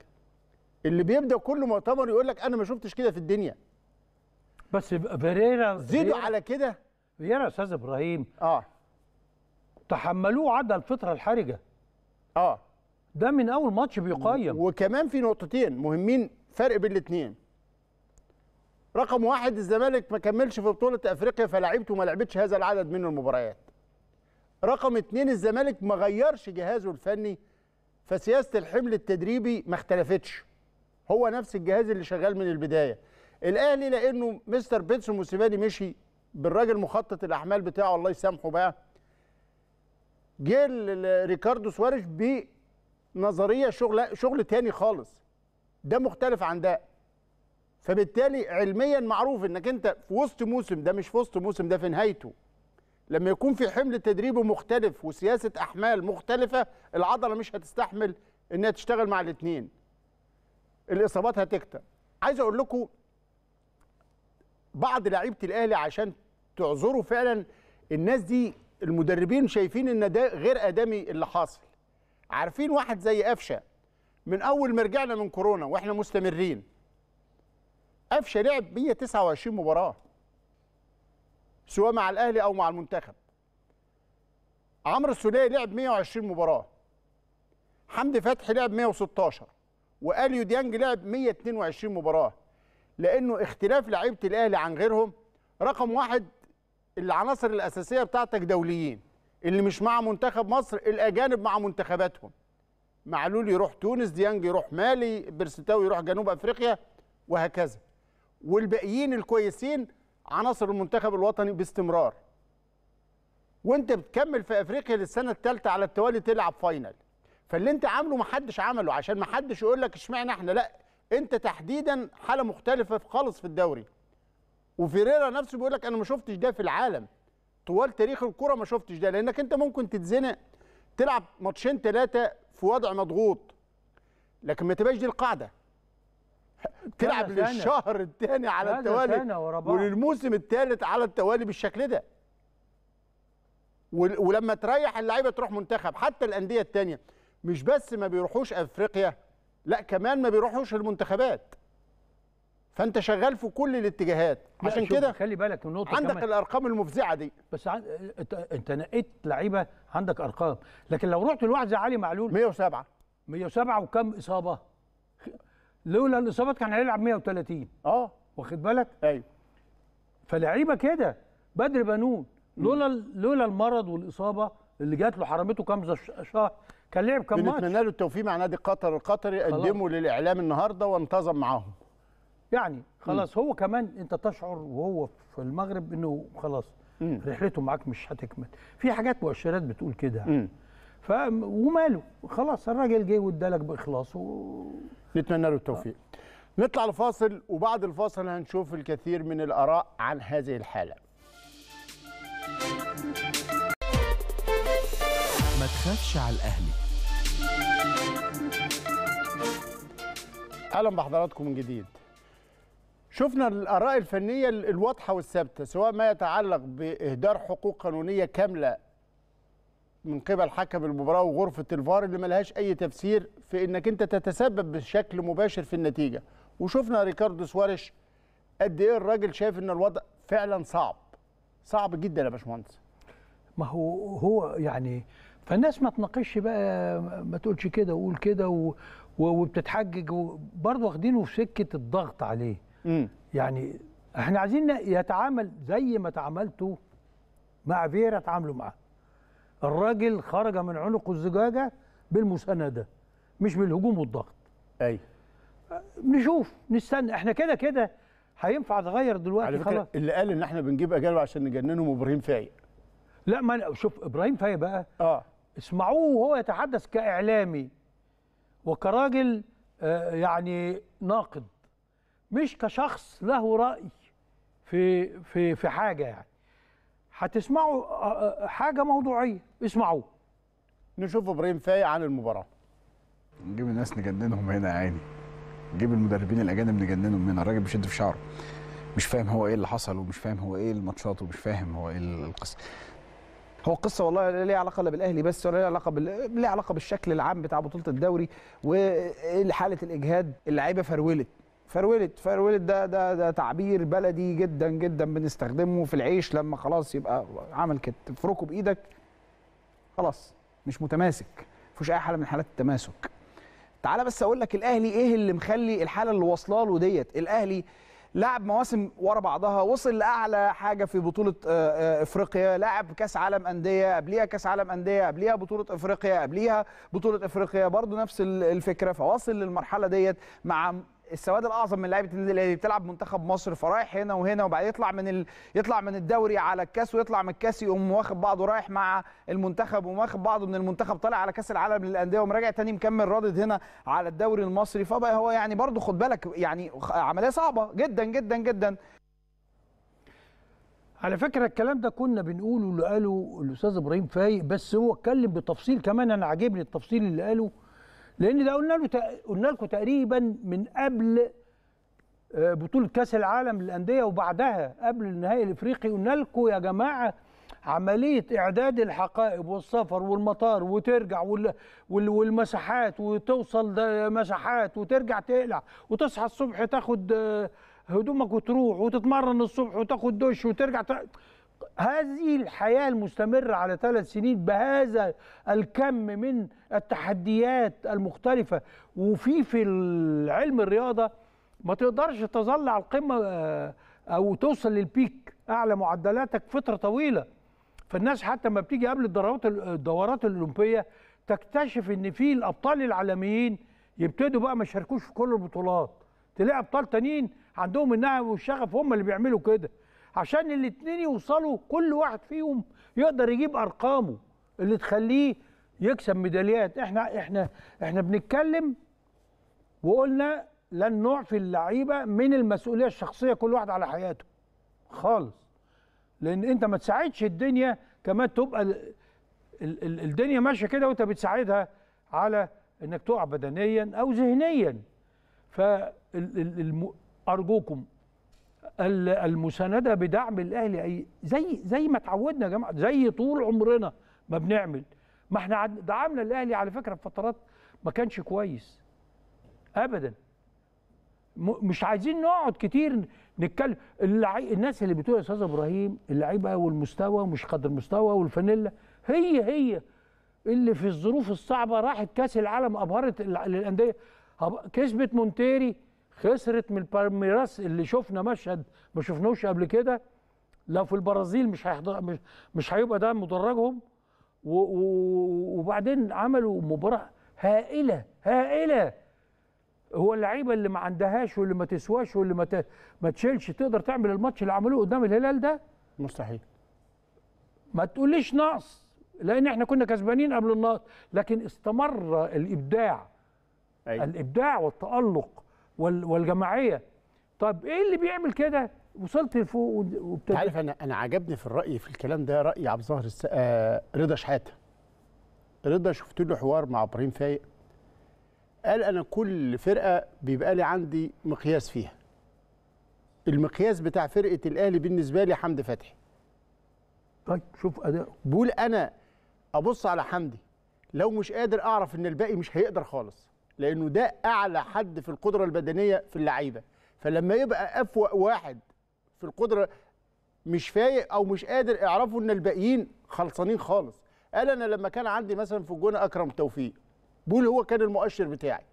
اللي بيبدا كل مؤتمر يقول لك انا ما شفتش كده في الدنيا بس بريرا زيدوا على كده بريرا يا استاذ ابراهيم اه تحملوه عدا الفتره الحرجه اه ده من اول ماتش بيقيم وكمان في نقطتين مهمين فرق بين الاثنين رقم واحد الزمالك ما كملش في بطوله افريقيا فلعبته ما لعبتش هذا العدد من المباريات رقم اثنين الزمالك ما غيرش جهازه الفني فسياسه الحمل التدريبي ما اختلفتش هو نفس الجهاز اللي شغال من البدايه الاهلي لانه مستر بيتسو موسيماني مشي بالراجل مخطط الاحمال بتاعه الله يسامحه بقى جه ريكاردو سواريز بنظريه شغل شغل تاني خالص ده مختلف عن ده فبالتالي علميا معروف انك انت في وسط موسم ده مش في وسط موسم ده في نهايته لما يكون في حمل تدريبي مختلف وسياسه احمال مختلفه العضله مش هتستحمل انها تشتغل مع الاثنين الاصابات هتكتر عايز اقول لكم بعض لعيبه الاهلي عشان تعذروا فعلا الناس دي المدربين شايفين ان ده غير ادمي اللي حاصل عارفين واحد زي قفشه من اول ما رجعنا من كورونا واحنا مستمرين قفشه لعب 129 مباراه سواء مع الاهلي او مع المنتخب عمرو السوليه لعب 120 مباراه حمدي فتحي لعب 116 واليو ديانج لعب 122 مباراه لانه اختلاف لعيبه الاهلي عن غيرهم رقم واحد العناصر الاساسيه بتاعتك دوليين اللي مش مع منتخب مصر الاجانب مع منتخباتهم معلول يروح تونس ديانج يروح مالي برستاوي يروح جنوب افريقيا وهكذا والباقيين الكويسين عناصر المنتخب الوطني باستمرار وانت بتكمل في افريقيا للسنه الثالثه على التوالي تلعب فاينل فاللي انت عامله محدش عمله عشان محدش يقول لك اشمعنى احنا لا انت تحديدا حاله مختلفه خالص في الدوري وفيريرا نفسه بيقول لك انا ما شفتش ده في العالم طوال تاريخ الكره ما شفتش ده لانك انت ممكن تتزنق تلعب ماتشين ثلاثه في وضع مضغوط لكن ما تبقاش دي القاعده (laughs) تلعب للشهر الثاني على التوالي وللموسم الثالث على التوالي بالشكل ده ولما تريح اللعيبه تروح منتخب حتى الانديه الثانيه مش بس ما بيروحوش افريقيا لا كمان ما بيروحوش المنتخبات فانت شغال في كل الاتجاهات عشان كده خلي بالك من نقطه عندك كمان. الارقام المفزعه دي بس عن... انت نقيت لعيبه عندك ارقام لكن لو رحت لواحد زي علي معلول 107 107 وكم اصابه لولا الاصابات كان هيلعب 130 اه واخد بالك ايوه فلعيبه كده بدر بنون لولا لولا المرض والاصابه اللي جات له حرمته كام شهر كان لعب كام ماتش بنتمنى له التوفيق مع نادي قطر القطري قدمه للاعلام النهارده وانتظم معاهم يعني خلاص م. هو كمان انت تشعر وهو في المغرب انه خلاص م. رحلته معاك مش هتكمل في حاجات مؤشرات بتقول كده يعني ف وماله خلاص الراجل جه وادالك باخلاص و... نتمنى له التوفيق آه. نطلع لفاصل وبعد الفاصل هنشوف الكثير من الاراء عن هذه الحاله تخافش على الأهلي أهلا بحضراتكم من جديد شفنا الآراء الفنية الواضحة والثابتة سواء ما يتعلق بإهدار حقوق قانونية كاملة من قبل حكم المباراة وغرفة الفار اللي ملهاش أي تفسير في إنك أنت تتسبب بشكل مباشر في النتيجة وشفنا ريكاردو سواريش قد إيه الراجل شايف إن الوضع فعلا صعب صعب جدا يا باشمهندس ما هو هو يعني فالناس ما تناقش بقى ما تقولش كده وقول كده وبتتحجج برضه واخدينه في سكه الضغط عليه م. يعني احنا عايزين يتعامل زي ما تعاملتوا مع فيرا اتعاملوا معاه الراجل خرج من عنق الزجاجه بالمسانده مش بالهجوم والضغط اي نشوف نستنى احنا كده كده هينفع تغير دلوقتي على فكرة خلاص اللي قال ان احنا بنجيب اجانب عشان نجننهم ابراهيم فايق لا ما شوف ابراهيم فايق بقى اه اسمعوه وهو يتحدث كإعلامي وكراجل آه، يعني ناقد مش كشخص له رأي في في في حاجة يعني هتسمعوا آه، آه، حاجة موضوعية اسمعوه نشوف إبراهيم فايق عن المباراة نجيب الناس نجننهم هنا عيني نجيب المدربين الأجانب نجننهم هنا الراجل بيشد في شعره مش فاهم هو ايه اللي حصل ومش فاهم هو ايه الماتشات ومش فاهم هو ايه القصه هو قصه والله لا ليها علاقه لا بالاهلي بس ولا ليها علاقه بال... ليها علاقه بالشكل العام بتاع بطوله الدوري وحاله الاجهاد اللعيبه فرولت فرولت فرولت ده ده ده تعبير بلدي جدا جدا بنستخدمه في العيش لما خلاص يبقى عمل كده تفركه بايدك خلاص مش متماسك مفيش اي حاله من حالات التماسك تعالى بس اقول لك الاهلي ايه اللي مخلي الحاله اللي واصله له ديت الاهلي لعب مواسم ورا بعضها وصل لاعلى حاجه في بطوله آه، آه، افريقيا لعب كاس عالم انديه قبليها كاس عالم انديه قبليها بطوله افريقيا قبليها بطوله افريقيا برضو نفس الفكره فواصل للمرحله ديت مع السواد الاعظم من لعيبه النادي الاهلي بتلعب منتخب مصر فرايح هنا وهنا وبعدين يطلع من ال... يطلع من الدوري على الكاس ويطلع من الكاس يقوم واخد بعضه رايح مع المنتخب وماخد بعضه من المنتخب طالع على كاس العالم للانديه ومراجع تاني مكمل رادد هنا على الدوري المصري فبقى هو يعني برضه خد بالك يعني عمليه صعبه جدا جدا جدا على فكره الكلام ده كنا بنقوله اللي قاله الاستاذ ابراهيم فايق بس هو اتكلم بتفصيل كمان انا عاجبني التفصيل اللي قاله لان ده قلنا له قلنا لكم تقريبا من قبل آه، بطوله كاس العالم للانديه وبعدها قبل النهائي الافريقي قلنا لكم يا جماعه عمليه اعداد الحقائب والسفر والمطار وترجع والمساحات وتوصل مساحات وترجع تقلع وتصحى الصبح تاخد آه، هدومك وتروح وتتمرن الصبح وتاخد دش وترجع تقلع. هذه الحياة المستمرة على ثلاث سنين بهذا الكم من التحديات المختلفة وفي في علم الرياضة ما تقدرش تظل على القمة آه، أو توصل للبيك أعلى معدلاتك فترة طويلة فالناس حتى ما بتيجي قبل الدورات الدورات الأولمبية تكتشف إن في الأبطال العالميين يبتدوا بقى ما يشاركوش في كل البطولات تلاقي أبطال تانيين عندهم النهج والشغف هم اللي بيعملوا كده عشان الاثنين يوصلوا كل واحد فيهم يقدر يجيب ارقامه اللي تخليه يكسب ميداليات احنا احنا احنا بنتكلم وقلنا لن نعفي اللعيبه من المسؤوليه الشخصيه كل واحد على حياته خالص لان انت ما تساعدش الدنيا كمان تبقى ال ال ال الدنيا ماشيه كده وانت بتساعدها على انك تقع بدنيا او ذهنيا فارجوكم المسانده بدعم الاهلي اي زي زي ما اتعودنا يا جماعه زي طول عمرنا ما بنعمل ما احنا دعمنا الاهلي على فكره في فترات ما كانش كويس ابدا مش عايزين نقعد كتير نتكلم اللعي... الناس اللي بتقول يا استاذ ابراهيم اللعيبه والمستوى ومش قدر المستوى والفانيلا هي هي اللي في الظروف الصعبه راحت كاس العالم ابهرت للانديه كسبت مونتيري خسرت من بالميراس اللي شفنا مشهد ما شفناهوش قبل كده لو في البرازيل مش هيحضر مش, مش هيبقى ده مدرجهم وبعدين عملوا مباراه هائله هائله هو اللعيبه اللي ما عندهاش واللي ما تسواش واللي ما ت... ما تشيلش تقدر تعمل الماتش اللي عملوه قدام الهلال ده مستحيل ما تقوليش نقص لان احنا كنا كسبانين قبل النقص لكن استمر الابداع أي. الابداع والتالق والجماعيه طب ايه اللي بيعمل كده وصلت لفوق وابتديت عارف انا انا عجبني في الراي في الكلام ده راي عبد الظاهر الس... آه رضا شحاته رضا شفت له حوار مع ابراهيم فايق قال انا كل فرقه بيبقى لي عندي مقياس فيها المقياس بتاع فرقه الاهلي بالنسبه لي حمدي فتحي طيب شوف اداءه بقول انا ابص على حمدي لو مش قادر اعرف ان الباقي مش هيقدر خالص لانه ده اعلى حد في القدره البدنيه في اللعيبه فلما يبقى افوق واحد في القدره مش فايق او مش قادر اعرفوا ان الباقيين خلصانين خالص قال انا لما كان عندي مثلا في الجونه اكرم توفيق بقول هو كان المؤشر بتاعي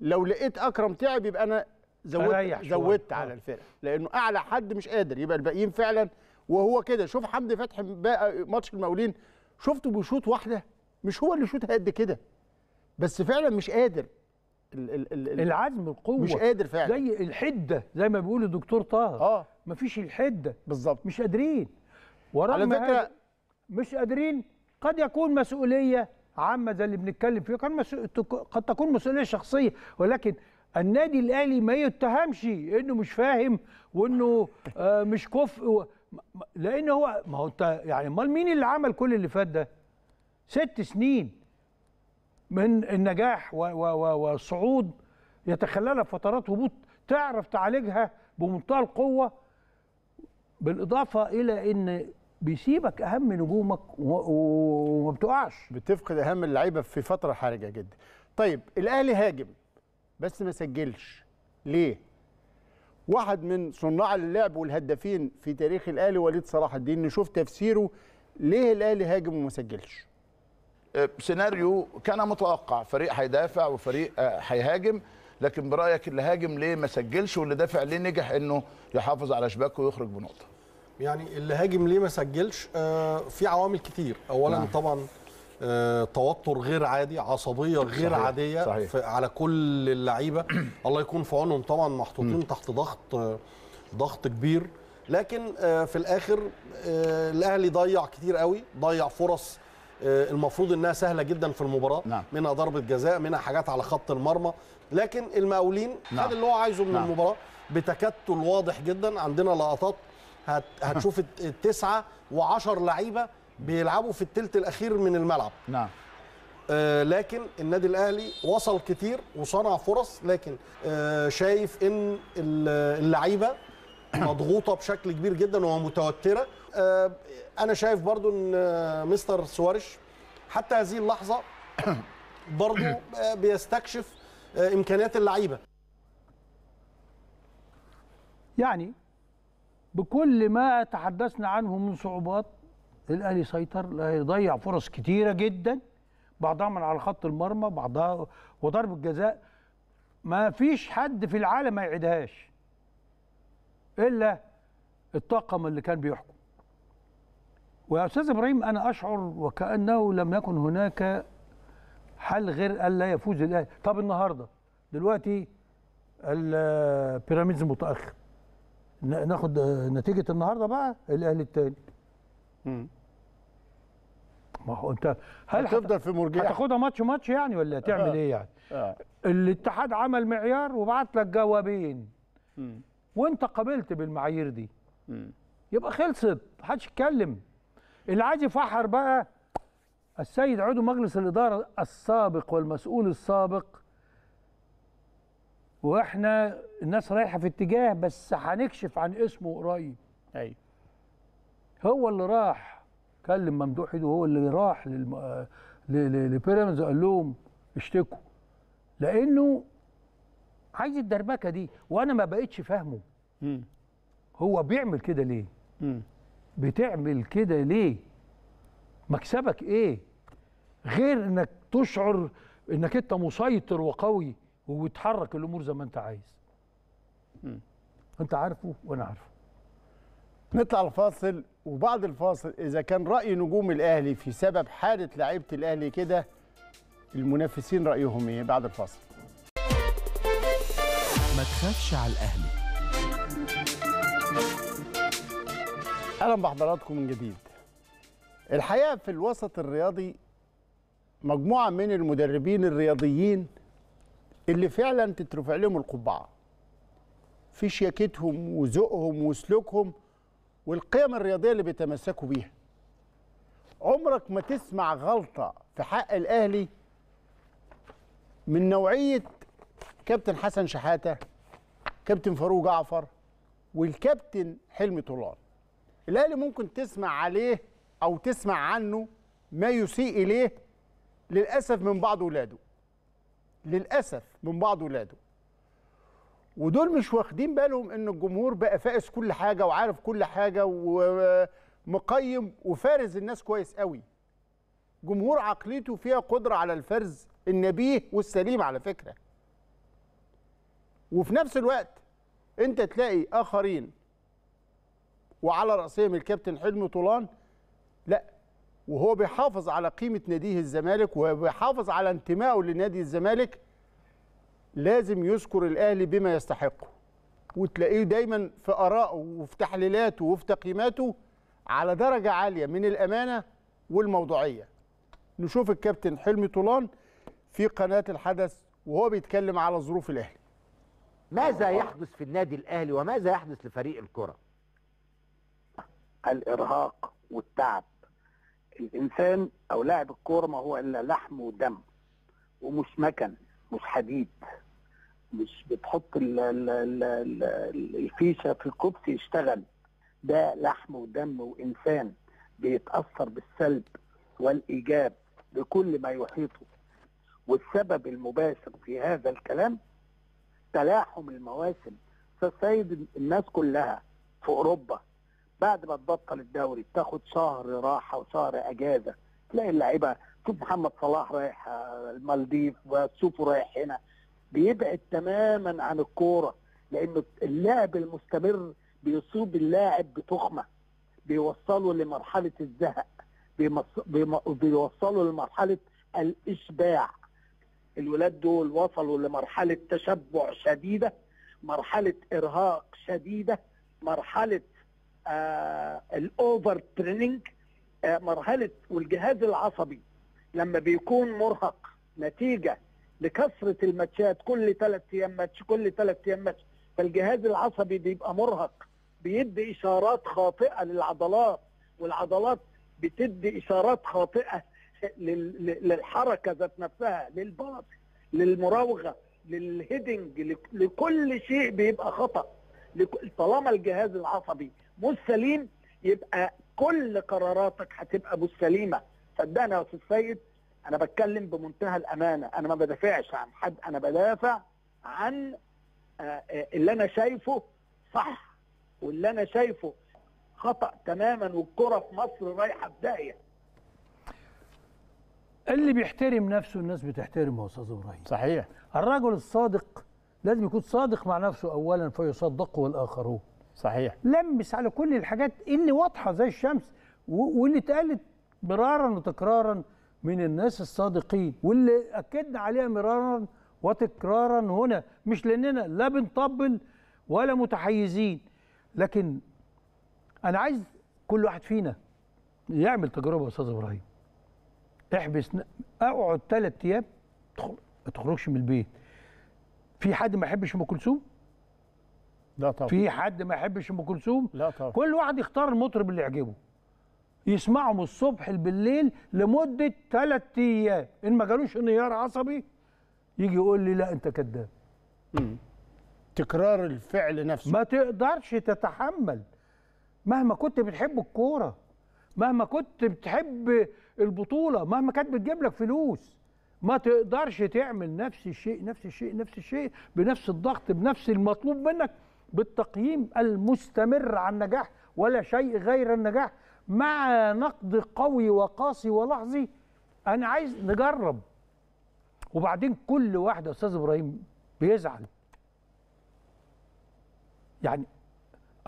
لو لقيت اكرم تعب يبقى انا زودت زودت آه. على الفرقه لانه اعلى حد مش قادر يبقى الباقيين فعلا وهو كده شوف حمدي فتحي ماتش المقاولين شفته بيشوط واحده مش هو اللي شوطها قد كده بس فعلا مش قادر العزم القوه مش قادر فعلا زي الحده زي ما بيقول الدكتور طه اه مفيش الحده بالظبط مش قادرين ورغم على فكره مش قادرين قد يكون مسؤوليه عامه زي اللي بنتكلم فيه كان قد تكون مسؤوليه شخصيه ولكن النادي الاهلي ما يتهمش انه مش فاهم وانه آه مش كفء لان هو ما هو انت يعني امال مين اللي عمل كل اللي فات ده؟ ست سنين من النجاح وصعود يتخللها فترات هبوط تعرف تعالجها بمنتهى القوه بالاضافه الى ان بيسيبك اهم نجومك وما بتقعش بتفقد اهم اللعيبه في فتره حرجه جدا طيب الاهلي هاجم بس ما سجلش ليه واحد من صناع اللعب والهدافين في تاريخ الاهلي وليد صلاح الدين نشوف تفسيره ليه الاهلي هاجم وما سجلش آه، سيناريو كان متوقع فريق هيدافع وفريق آه، هيهاجم لكن برايك اللي هاجم ليه ما سجلش واللي دافع ليه نجح انه يحافظ على شباكه ويخرج بنقطه يعني اللي هاجم ليه ما سجلش آه، في عوامل كتير اولا نعم. طبعا توتر غير عادي عصبيه غير صحيح. عاديه صحيح. على كل اللعيبه (clears throat) الله يكون في عونهم طبعا محطوطين تحت ضغط ضغط كبير لكن في الاخر الاهلي ضيع كتير قوي ضيع فرص آه، المفروض انها سهله جدا في المباراه نعم. منها ضربه جزاء منها حاجات على خط المرمى لكن المقاولين نعم. خد اللي هو عايزه من نعم. المباراه بتكتل واضح جدا عندنا لقطات هتشوف (laughs) التسعه وعشر لعيبه بيلعبوا في الثلث الاخير من الملعب نعم آه لكن النادي الاهلي وصل كتير وصنع فرص لكن آه شايف ان اللعيبه (coughs) مضغوطه بشكل كبير جدا ومتوتره آه، انا شايف برضو ان آه، مستر سوارش حتى هذه اللحظه (coughs) برضو آه، بيستكشف امكانيات اللعيبه يعني بكل ما تحدثنا عنه من صعوبات الاهلي سيطر يضيع فرص كتيره جدا بعضها من على خط المرمى بعضها وضرب الجزاء ما فيش حد في العالم ما يعيدهاش الا الطاقم اللي كان بيحكم ويا أستاذ إبراهيم أنا أشعر وكأنه لم يكن هناك حل غير ألا يفوز الأهلي طب النهاردة دلوقتي البيراميدز متأخر ناخد نتيجة النهاردة بقى الأهلي الثاني ما هو انت هل هتفضل في مرجع هتاخدها ماتش ماتش يعني ولا تعمل آه. ايه يعني آه. الاتحاد عمل معيار وبعت لك جوابين وانت قبلت بالمعايير دي م. يبقى خلصت محدش يتكلم اللي عايز يفحر بقى السيد عضو مجلس الإدارة السابق والمسؤول السابق واحنا الناس رايحه في اتجاه بس هنكشف عن اسمه قريب ايوه هو اللي راح كلم ممدوح ايده هو اللي راح للم... لبيراميدز وقال لهم اشتكوا لانه عايز الدربكه دي وانا ما بقتش فاهمه هو بيعمل كده ليه؟ م. بتعمل كده ليه مكسبك ايه غير انك تشعر انك انت مسيطر وقوي وتحرك الامور زي ما انت عايز م. انت عارفه وانا عارفه نطلع الفاصل وبعد الفاصل اذا كان راي نجوم الاهلي في سبب حاله لعيبه الاهلي كده المنافسين رايهم ايه بعد الفاصل ما تخافش على الاهلي اهلا بحضراتكم من جديد الحقيقه في الوسط الرياضي مجموعه من المدربين الرياضيين اللي فعلا تترفع لهم القبعه في شياكتهم وذوقهم وسلوكهم والقيم الرياضيه اللي بيتمسكوا بيها عمرك ما تسمع غلطه في حق الاهلي من نوعيه كابتن حسن شحاته كابتن فاروق جعفر والكابتن حلمي طولار الاهلي ممكن تسمع عليه او تسمع عنه ما يسيء اليه للاسف من بعض ولاده للاسف من بعض ولاده ودول مش واخدين بالهم ان الجمهور بقى فائز كل حاجه وعارف كل حاجه ومقيم وفارز الناس كويس قوي جمهور عقليته فيها قدره على الفرز النبيه والسليم على فكره وفي نفس الوقت انت تلاقي اخرين وعلى راسهم الكابتن حلمي طولان لا وهو بيحافظ على قيمه ناديه الزمالك وبيحافظ على انتمائه لنادي الزمالك لازم يذكر الاهلي بما يستحقه وتلاقيه دايما في ارائه وفي تحليلاته وفي تقييماته على درجه عاليه من الامانه والموضوعيه نشوف الكابتن حلمي طولان في قناه الحدث وهو بيتكلم على ظروف الاهلي ماذا يحدث في النادي الاهلي وماذا يحدث لفريق الكره الارهاق والتعب الانسان او لاعب الكوره ما هو الا لحم ودم ومش مكن مش حديد مش بتحط الفيشه في الكبس يشتغل ده لحم ودم وانسان بيتاثر بالسلب والايجاب بكل ما يحيطه والسبب المباشر في هذا الكلام تلاحم المواسم فالسيد الناس كلها في اوروبا بعد ما تبطل الدوري تاخد شهر راحه وشهر اجازه تلاقي اللعيبه شوف محمد صلاح رايح آه، المالديف وتشوفه رايح هنا بيبعد تماما عن الكوره لانه اللعب المستمر بيصيب اللاعب بتخمه بيوصله لمرحله الزهق بيوصله لمرحله الاشباع الولاد دول وصلوا لمرحله تشبع شديده مرحله ارهاق شديده مرحله آه، الاوفر تريننج آه، مرحله والجهاز العصبي لما بيكون مرهق نتيجه لكثره الماتشات كل ثلاث ايام ماتش كل ثلاث ايام ماتش فالجهاز العصبي بيبقى مرهق بيدي اشارات خاطئه للعضلات والعضلات بتدي اشارات خاطئه للحركه ذات نفسها للباص للمراوغه للهيدنج لكل شيء بيبقى خطا طالما الجهاز العصبي مش سليم يبقى كل قراراتك هتبقى مش سليمه صدقني يا استاذ سيد انا بتكلم بمنتهى الامانه انا ما بدافعش عن حد انا بدافع عن آه، آه، اللي انا شايفه صح واللي انا شايفه خطا تماما والكره في مصر رايحه في داهيه اللي بيحترم نفسه الناس بتحترمه يا استاذ ابراهيم صحيح الرجل الصادق لازم يكون صادق مع نفسه اولا فيصدقه الاخرون صحيح لمس على كل الحاجات اللي واضحه زي الشمس واللي اتقالت مرارا وتكرارا من الناس الصادقين واللي اكدنا عليها مرارا وتكرارا هنا مش لاننا لا بنطبل ولا متحيزين لكن انا عايز كل واحد فينا يعمل تجربه يا استاذ ابراهيم احبس اقعد ثلاث ايام ما تخرجش من البيت في حد ما يحبش ام كلثوم لا طبعا في حد ما يحبش ام كلثوم لا طبعا كل واحد يختار المطرب اللي يعجبه يسمعه من الصبح بالليل لمده ثلاث ايام ان ما جالوش انهيار عصبي يجي يقول لي لا انت كذاب تكرار الفعل نفسه ما تقدرش تتحمل مهما كنت بتحب الكوره مهما كنت بتحب البطوله مهما كانت بتجيب لك فلوس ما تقدرش تعمل نفس الشيء نفس الشيء نفس الشيء بنفس الضغط بنفس المطلوب منك بالتقييم المستمر عن النجاح ولا شيء غير النجاح مع نقد قوي وقاسي ولحظي انا عايز نجرب وبعدين كل واحد يا استاذ ابراهيم بيزعل يعني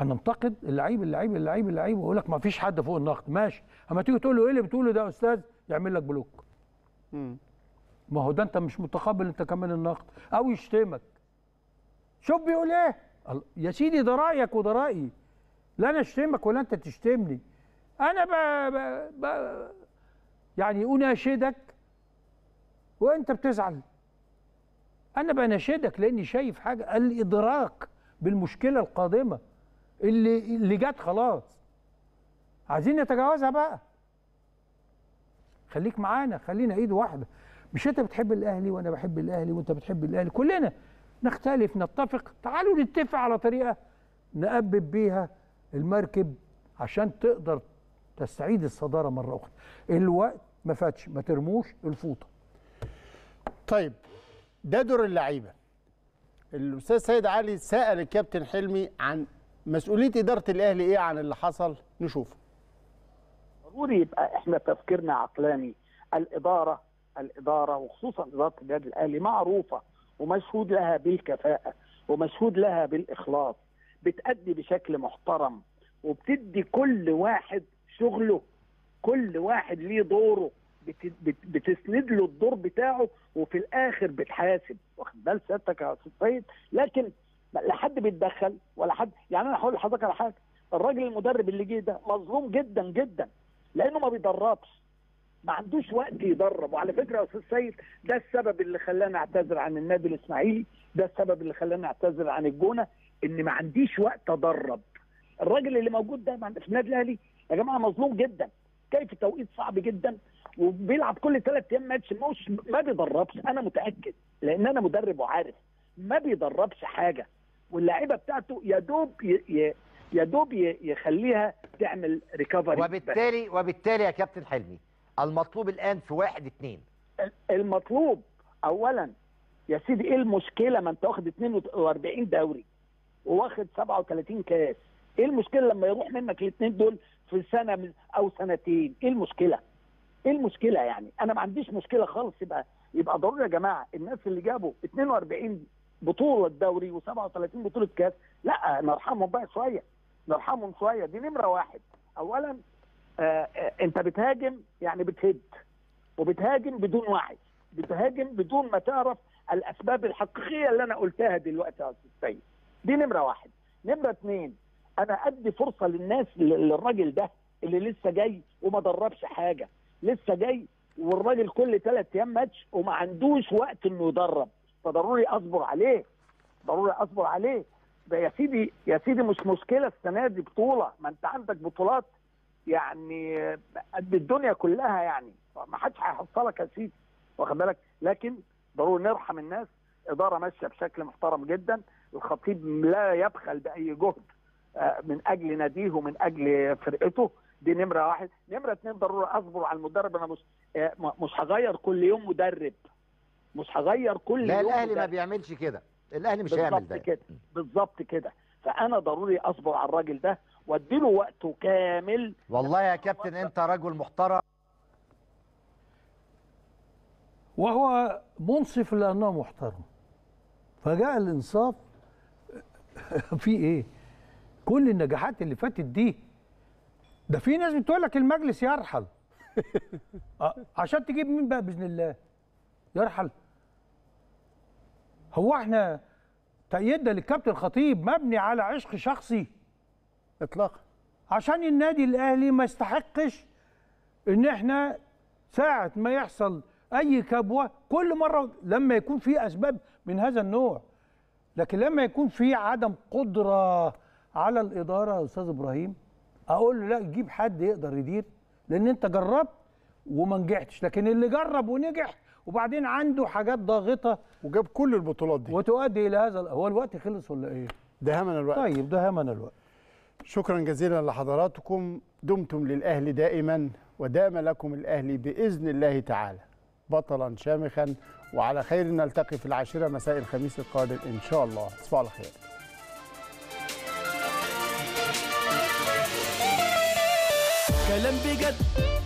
انا انتقد اللعيب اللعيب اللعيب اللعيب واقول لك ما فيش حد فوق النقد ماشي اما تيجي تقول له ايه اللي بتقوله ده يا استاذ يعمل لك بلوك امم ما هو ده انت مش متقبل انت كمان النقد او يشتمك شوف بيقول ايه يا سيدي ده رايك وده رايي لا انا اشتمك ولا انت تشتمني انا ب... يعني اناشدك وانت بتزعل انا بناشدك لاني شايف حاجه الادراك بالمشكله القادمه اللي اللي جت خلاص عايزين نتجاوزها بقى خليك معانا خلينا ايد واحده مش انت بتحب الاهلي وانا بحب الاهلي وانت بتحب الاهلي كلنا نختلف نتفق تعالوا نتفق على طريقة نقبب بيها المركب عشان تقدر تستعيد الصدارة مرة أخرى الوقت ما فاتش ما ترموش الفوطة طيب ده دور اللعيبة الأستاذ سيد علي سأل الكابتن حلمي عن مسؤولية إدارة الأهلي إيه عن اللي حصل نشوف ضروري يبقى إحنا تفكيرنا عقلاني الإدارة الإدارة وخصوصا إدارة النادي الأهلي معروفة ومشهود لها بالكفاءه ومشهود لها بالاخلاص بتأدي بشكل محترم وبتدي كل واحد شغله كل واحد ليه دوره بتسند له الدور بتاعه وفي الاخر بتحاسب واخد بال سيادتك يا استاذ سيد لكن لا حد بيتدخل ولا حد يعني انا هقول لحضرتك على حاجه الراجل المدرب اللي جه ده مظلوم جدا جدا لانه ما بيدربش ما عندوش وقت يدرب وعلى فكره يا استاذ سيد ده السبب اللي خلاني اعتذر عن النادي الاسماعيلي ده السبب اللي خلاني اعتذر عن الجونه ان ما عنديش وقت ادرب الراجل اللي موجود ده في النادي الاهلي يا جماعه مظلوم جدا جاي في توقيت صعب جدا وبيلعب كل ثلاث ايام ماتش موش ما بيدربش انا متاكد لان انا مدرب وعارف ما بيدربش حاجه واللعيبه بتاعته يا دوب يا دوب يخليها تعمل ريكفري وبالتالي وبالتالي يا كابتن حلمي المطلوب الان في واحد اتنين المطلوب اولا يا سيدي ايه المشكله ما انت واخد 42 دوري وواخد 37 كاس ايه المشكله لما يروح منك الاثنين دول في سنه او سنتين ايه المشكله ايه المشكله يعني انا ما عنديش مشكله خالص يبقى يبقى ضروري يا جماعه الناس اللي جابوا 42 بطوله دوري و37 بطوله كاس لا نرحمهم بقى شويه نرحمهم شويه دي نمره واحد اولا آه، آه، انت بتهاجم يعني بتهد وبتهاجم بدون وعي بتهاجم بدون ما تعرف الاسباب الحقيقيه اللي انا قلتها دلوقتي يا سيد دي نمره واحد نمره اثنين انا ادي فرصه للناس للراجل ده اللي لسه جاي وما دربش حاجه لسه جاي والراجل كل ثلاث ايام ماتش وما عندوش وقت انه يدرب فضروري اصبر عليه ضروري اصبر عليه يا سيدي يا سيدي مش مشكله السنه دي بطوله ما انت عندك بطولات يعني قد الدنيا كلها يعني ما حدش هيحصلك يا سيدي واخد بالك لكن ضروري نرحم الناس اداره ماشيه بشكل محترم جدا الخطيب لا يبخل باي جهد آه، من اجل ناديه ومن اجل فرقته دي نمره واحد نمره اثنين ضروري اصبر على المدرب انا مش آه، مش هغير كل يوم مدرب مش هغير كل لا يوم لا الاهلي ما بيعملش كده الاهلي مش هيعمل ده بالظبط كده بالظبط كده فانا ضروري اصبر على الراجل ده واديله وقته كامل والله يا كابتن انت رجل محترم وهو منصف لانه محترم فجاء الانصاف (laughs) في ايه كل النجاحات اللي فاتت دي ده في ناس بتقول لك المجلس يرحل (laughs) عشان تجيب مين بقى باذن الله يرحل هو احنا تأييدنا للكابتن خطيب مبني على عشق شخصي اطلاقا عشان النادي الاهلي ما يستحقش ان احنا ساعه ما يحصل اي كبوه كل مره لما يكون في اسباب من هذا النوع لكن لما يكون في عدم قدره على الاداره يا استاذ ابراهيم اقول له لا جيب حد يقدر يدير لان انت جربت وما نجحتش لكن اللي جرب ونجح وبعدين عنده حاجات ضاغطه وجاب كل البطولات دي وتؤدي الى هذا هو الوقت خلص ولا ايه؟ ده همنا الوقت طيب ده همنا الوقت شكرا جزيلا لحضراتكم دمتم للأهل دائما ودام لكم الأهل بإذن الله تعالى بطلا شامخا وعلى خير نلتقي في العاشرة مساء الخميس القادم إن شاء الله تصبحوا على خير كلام بجد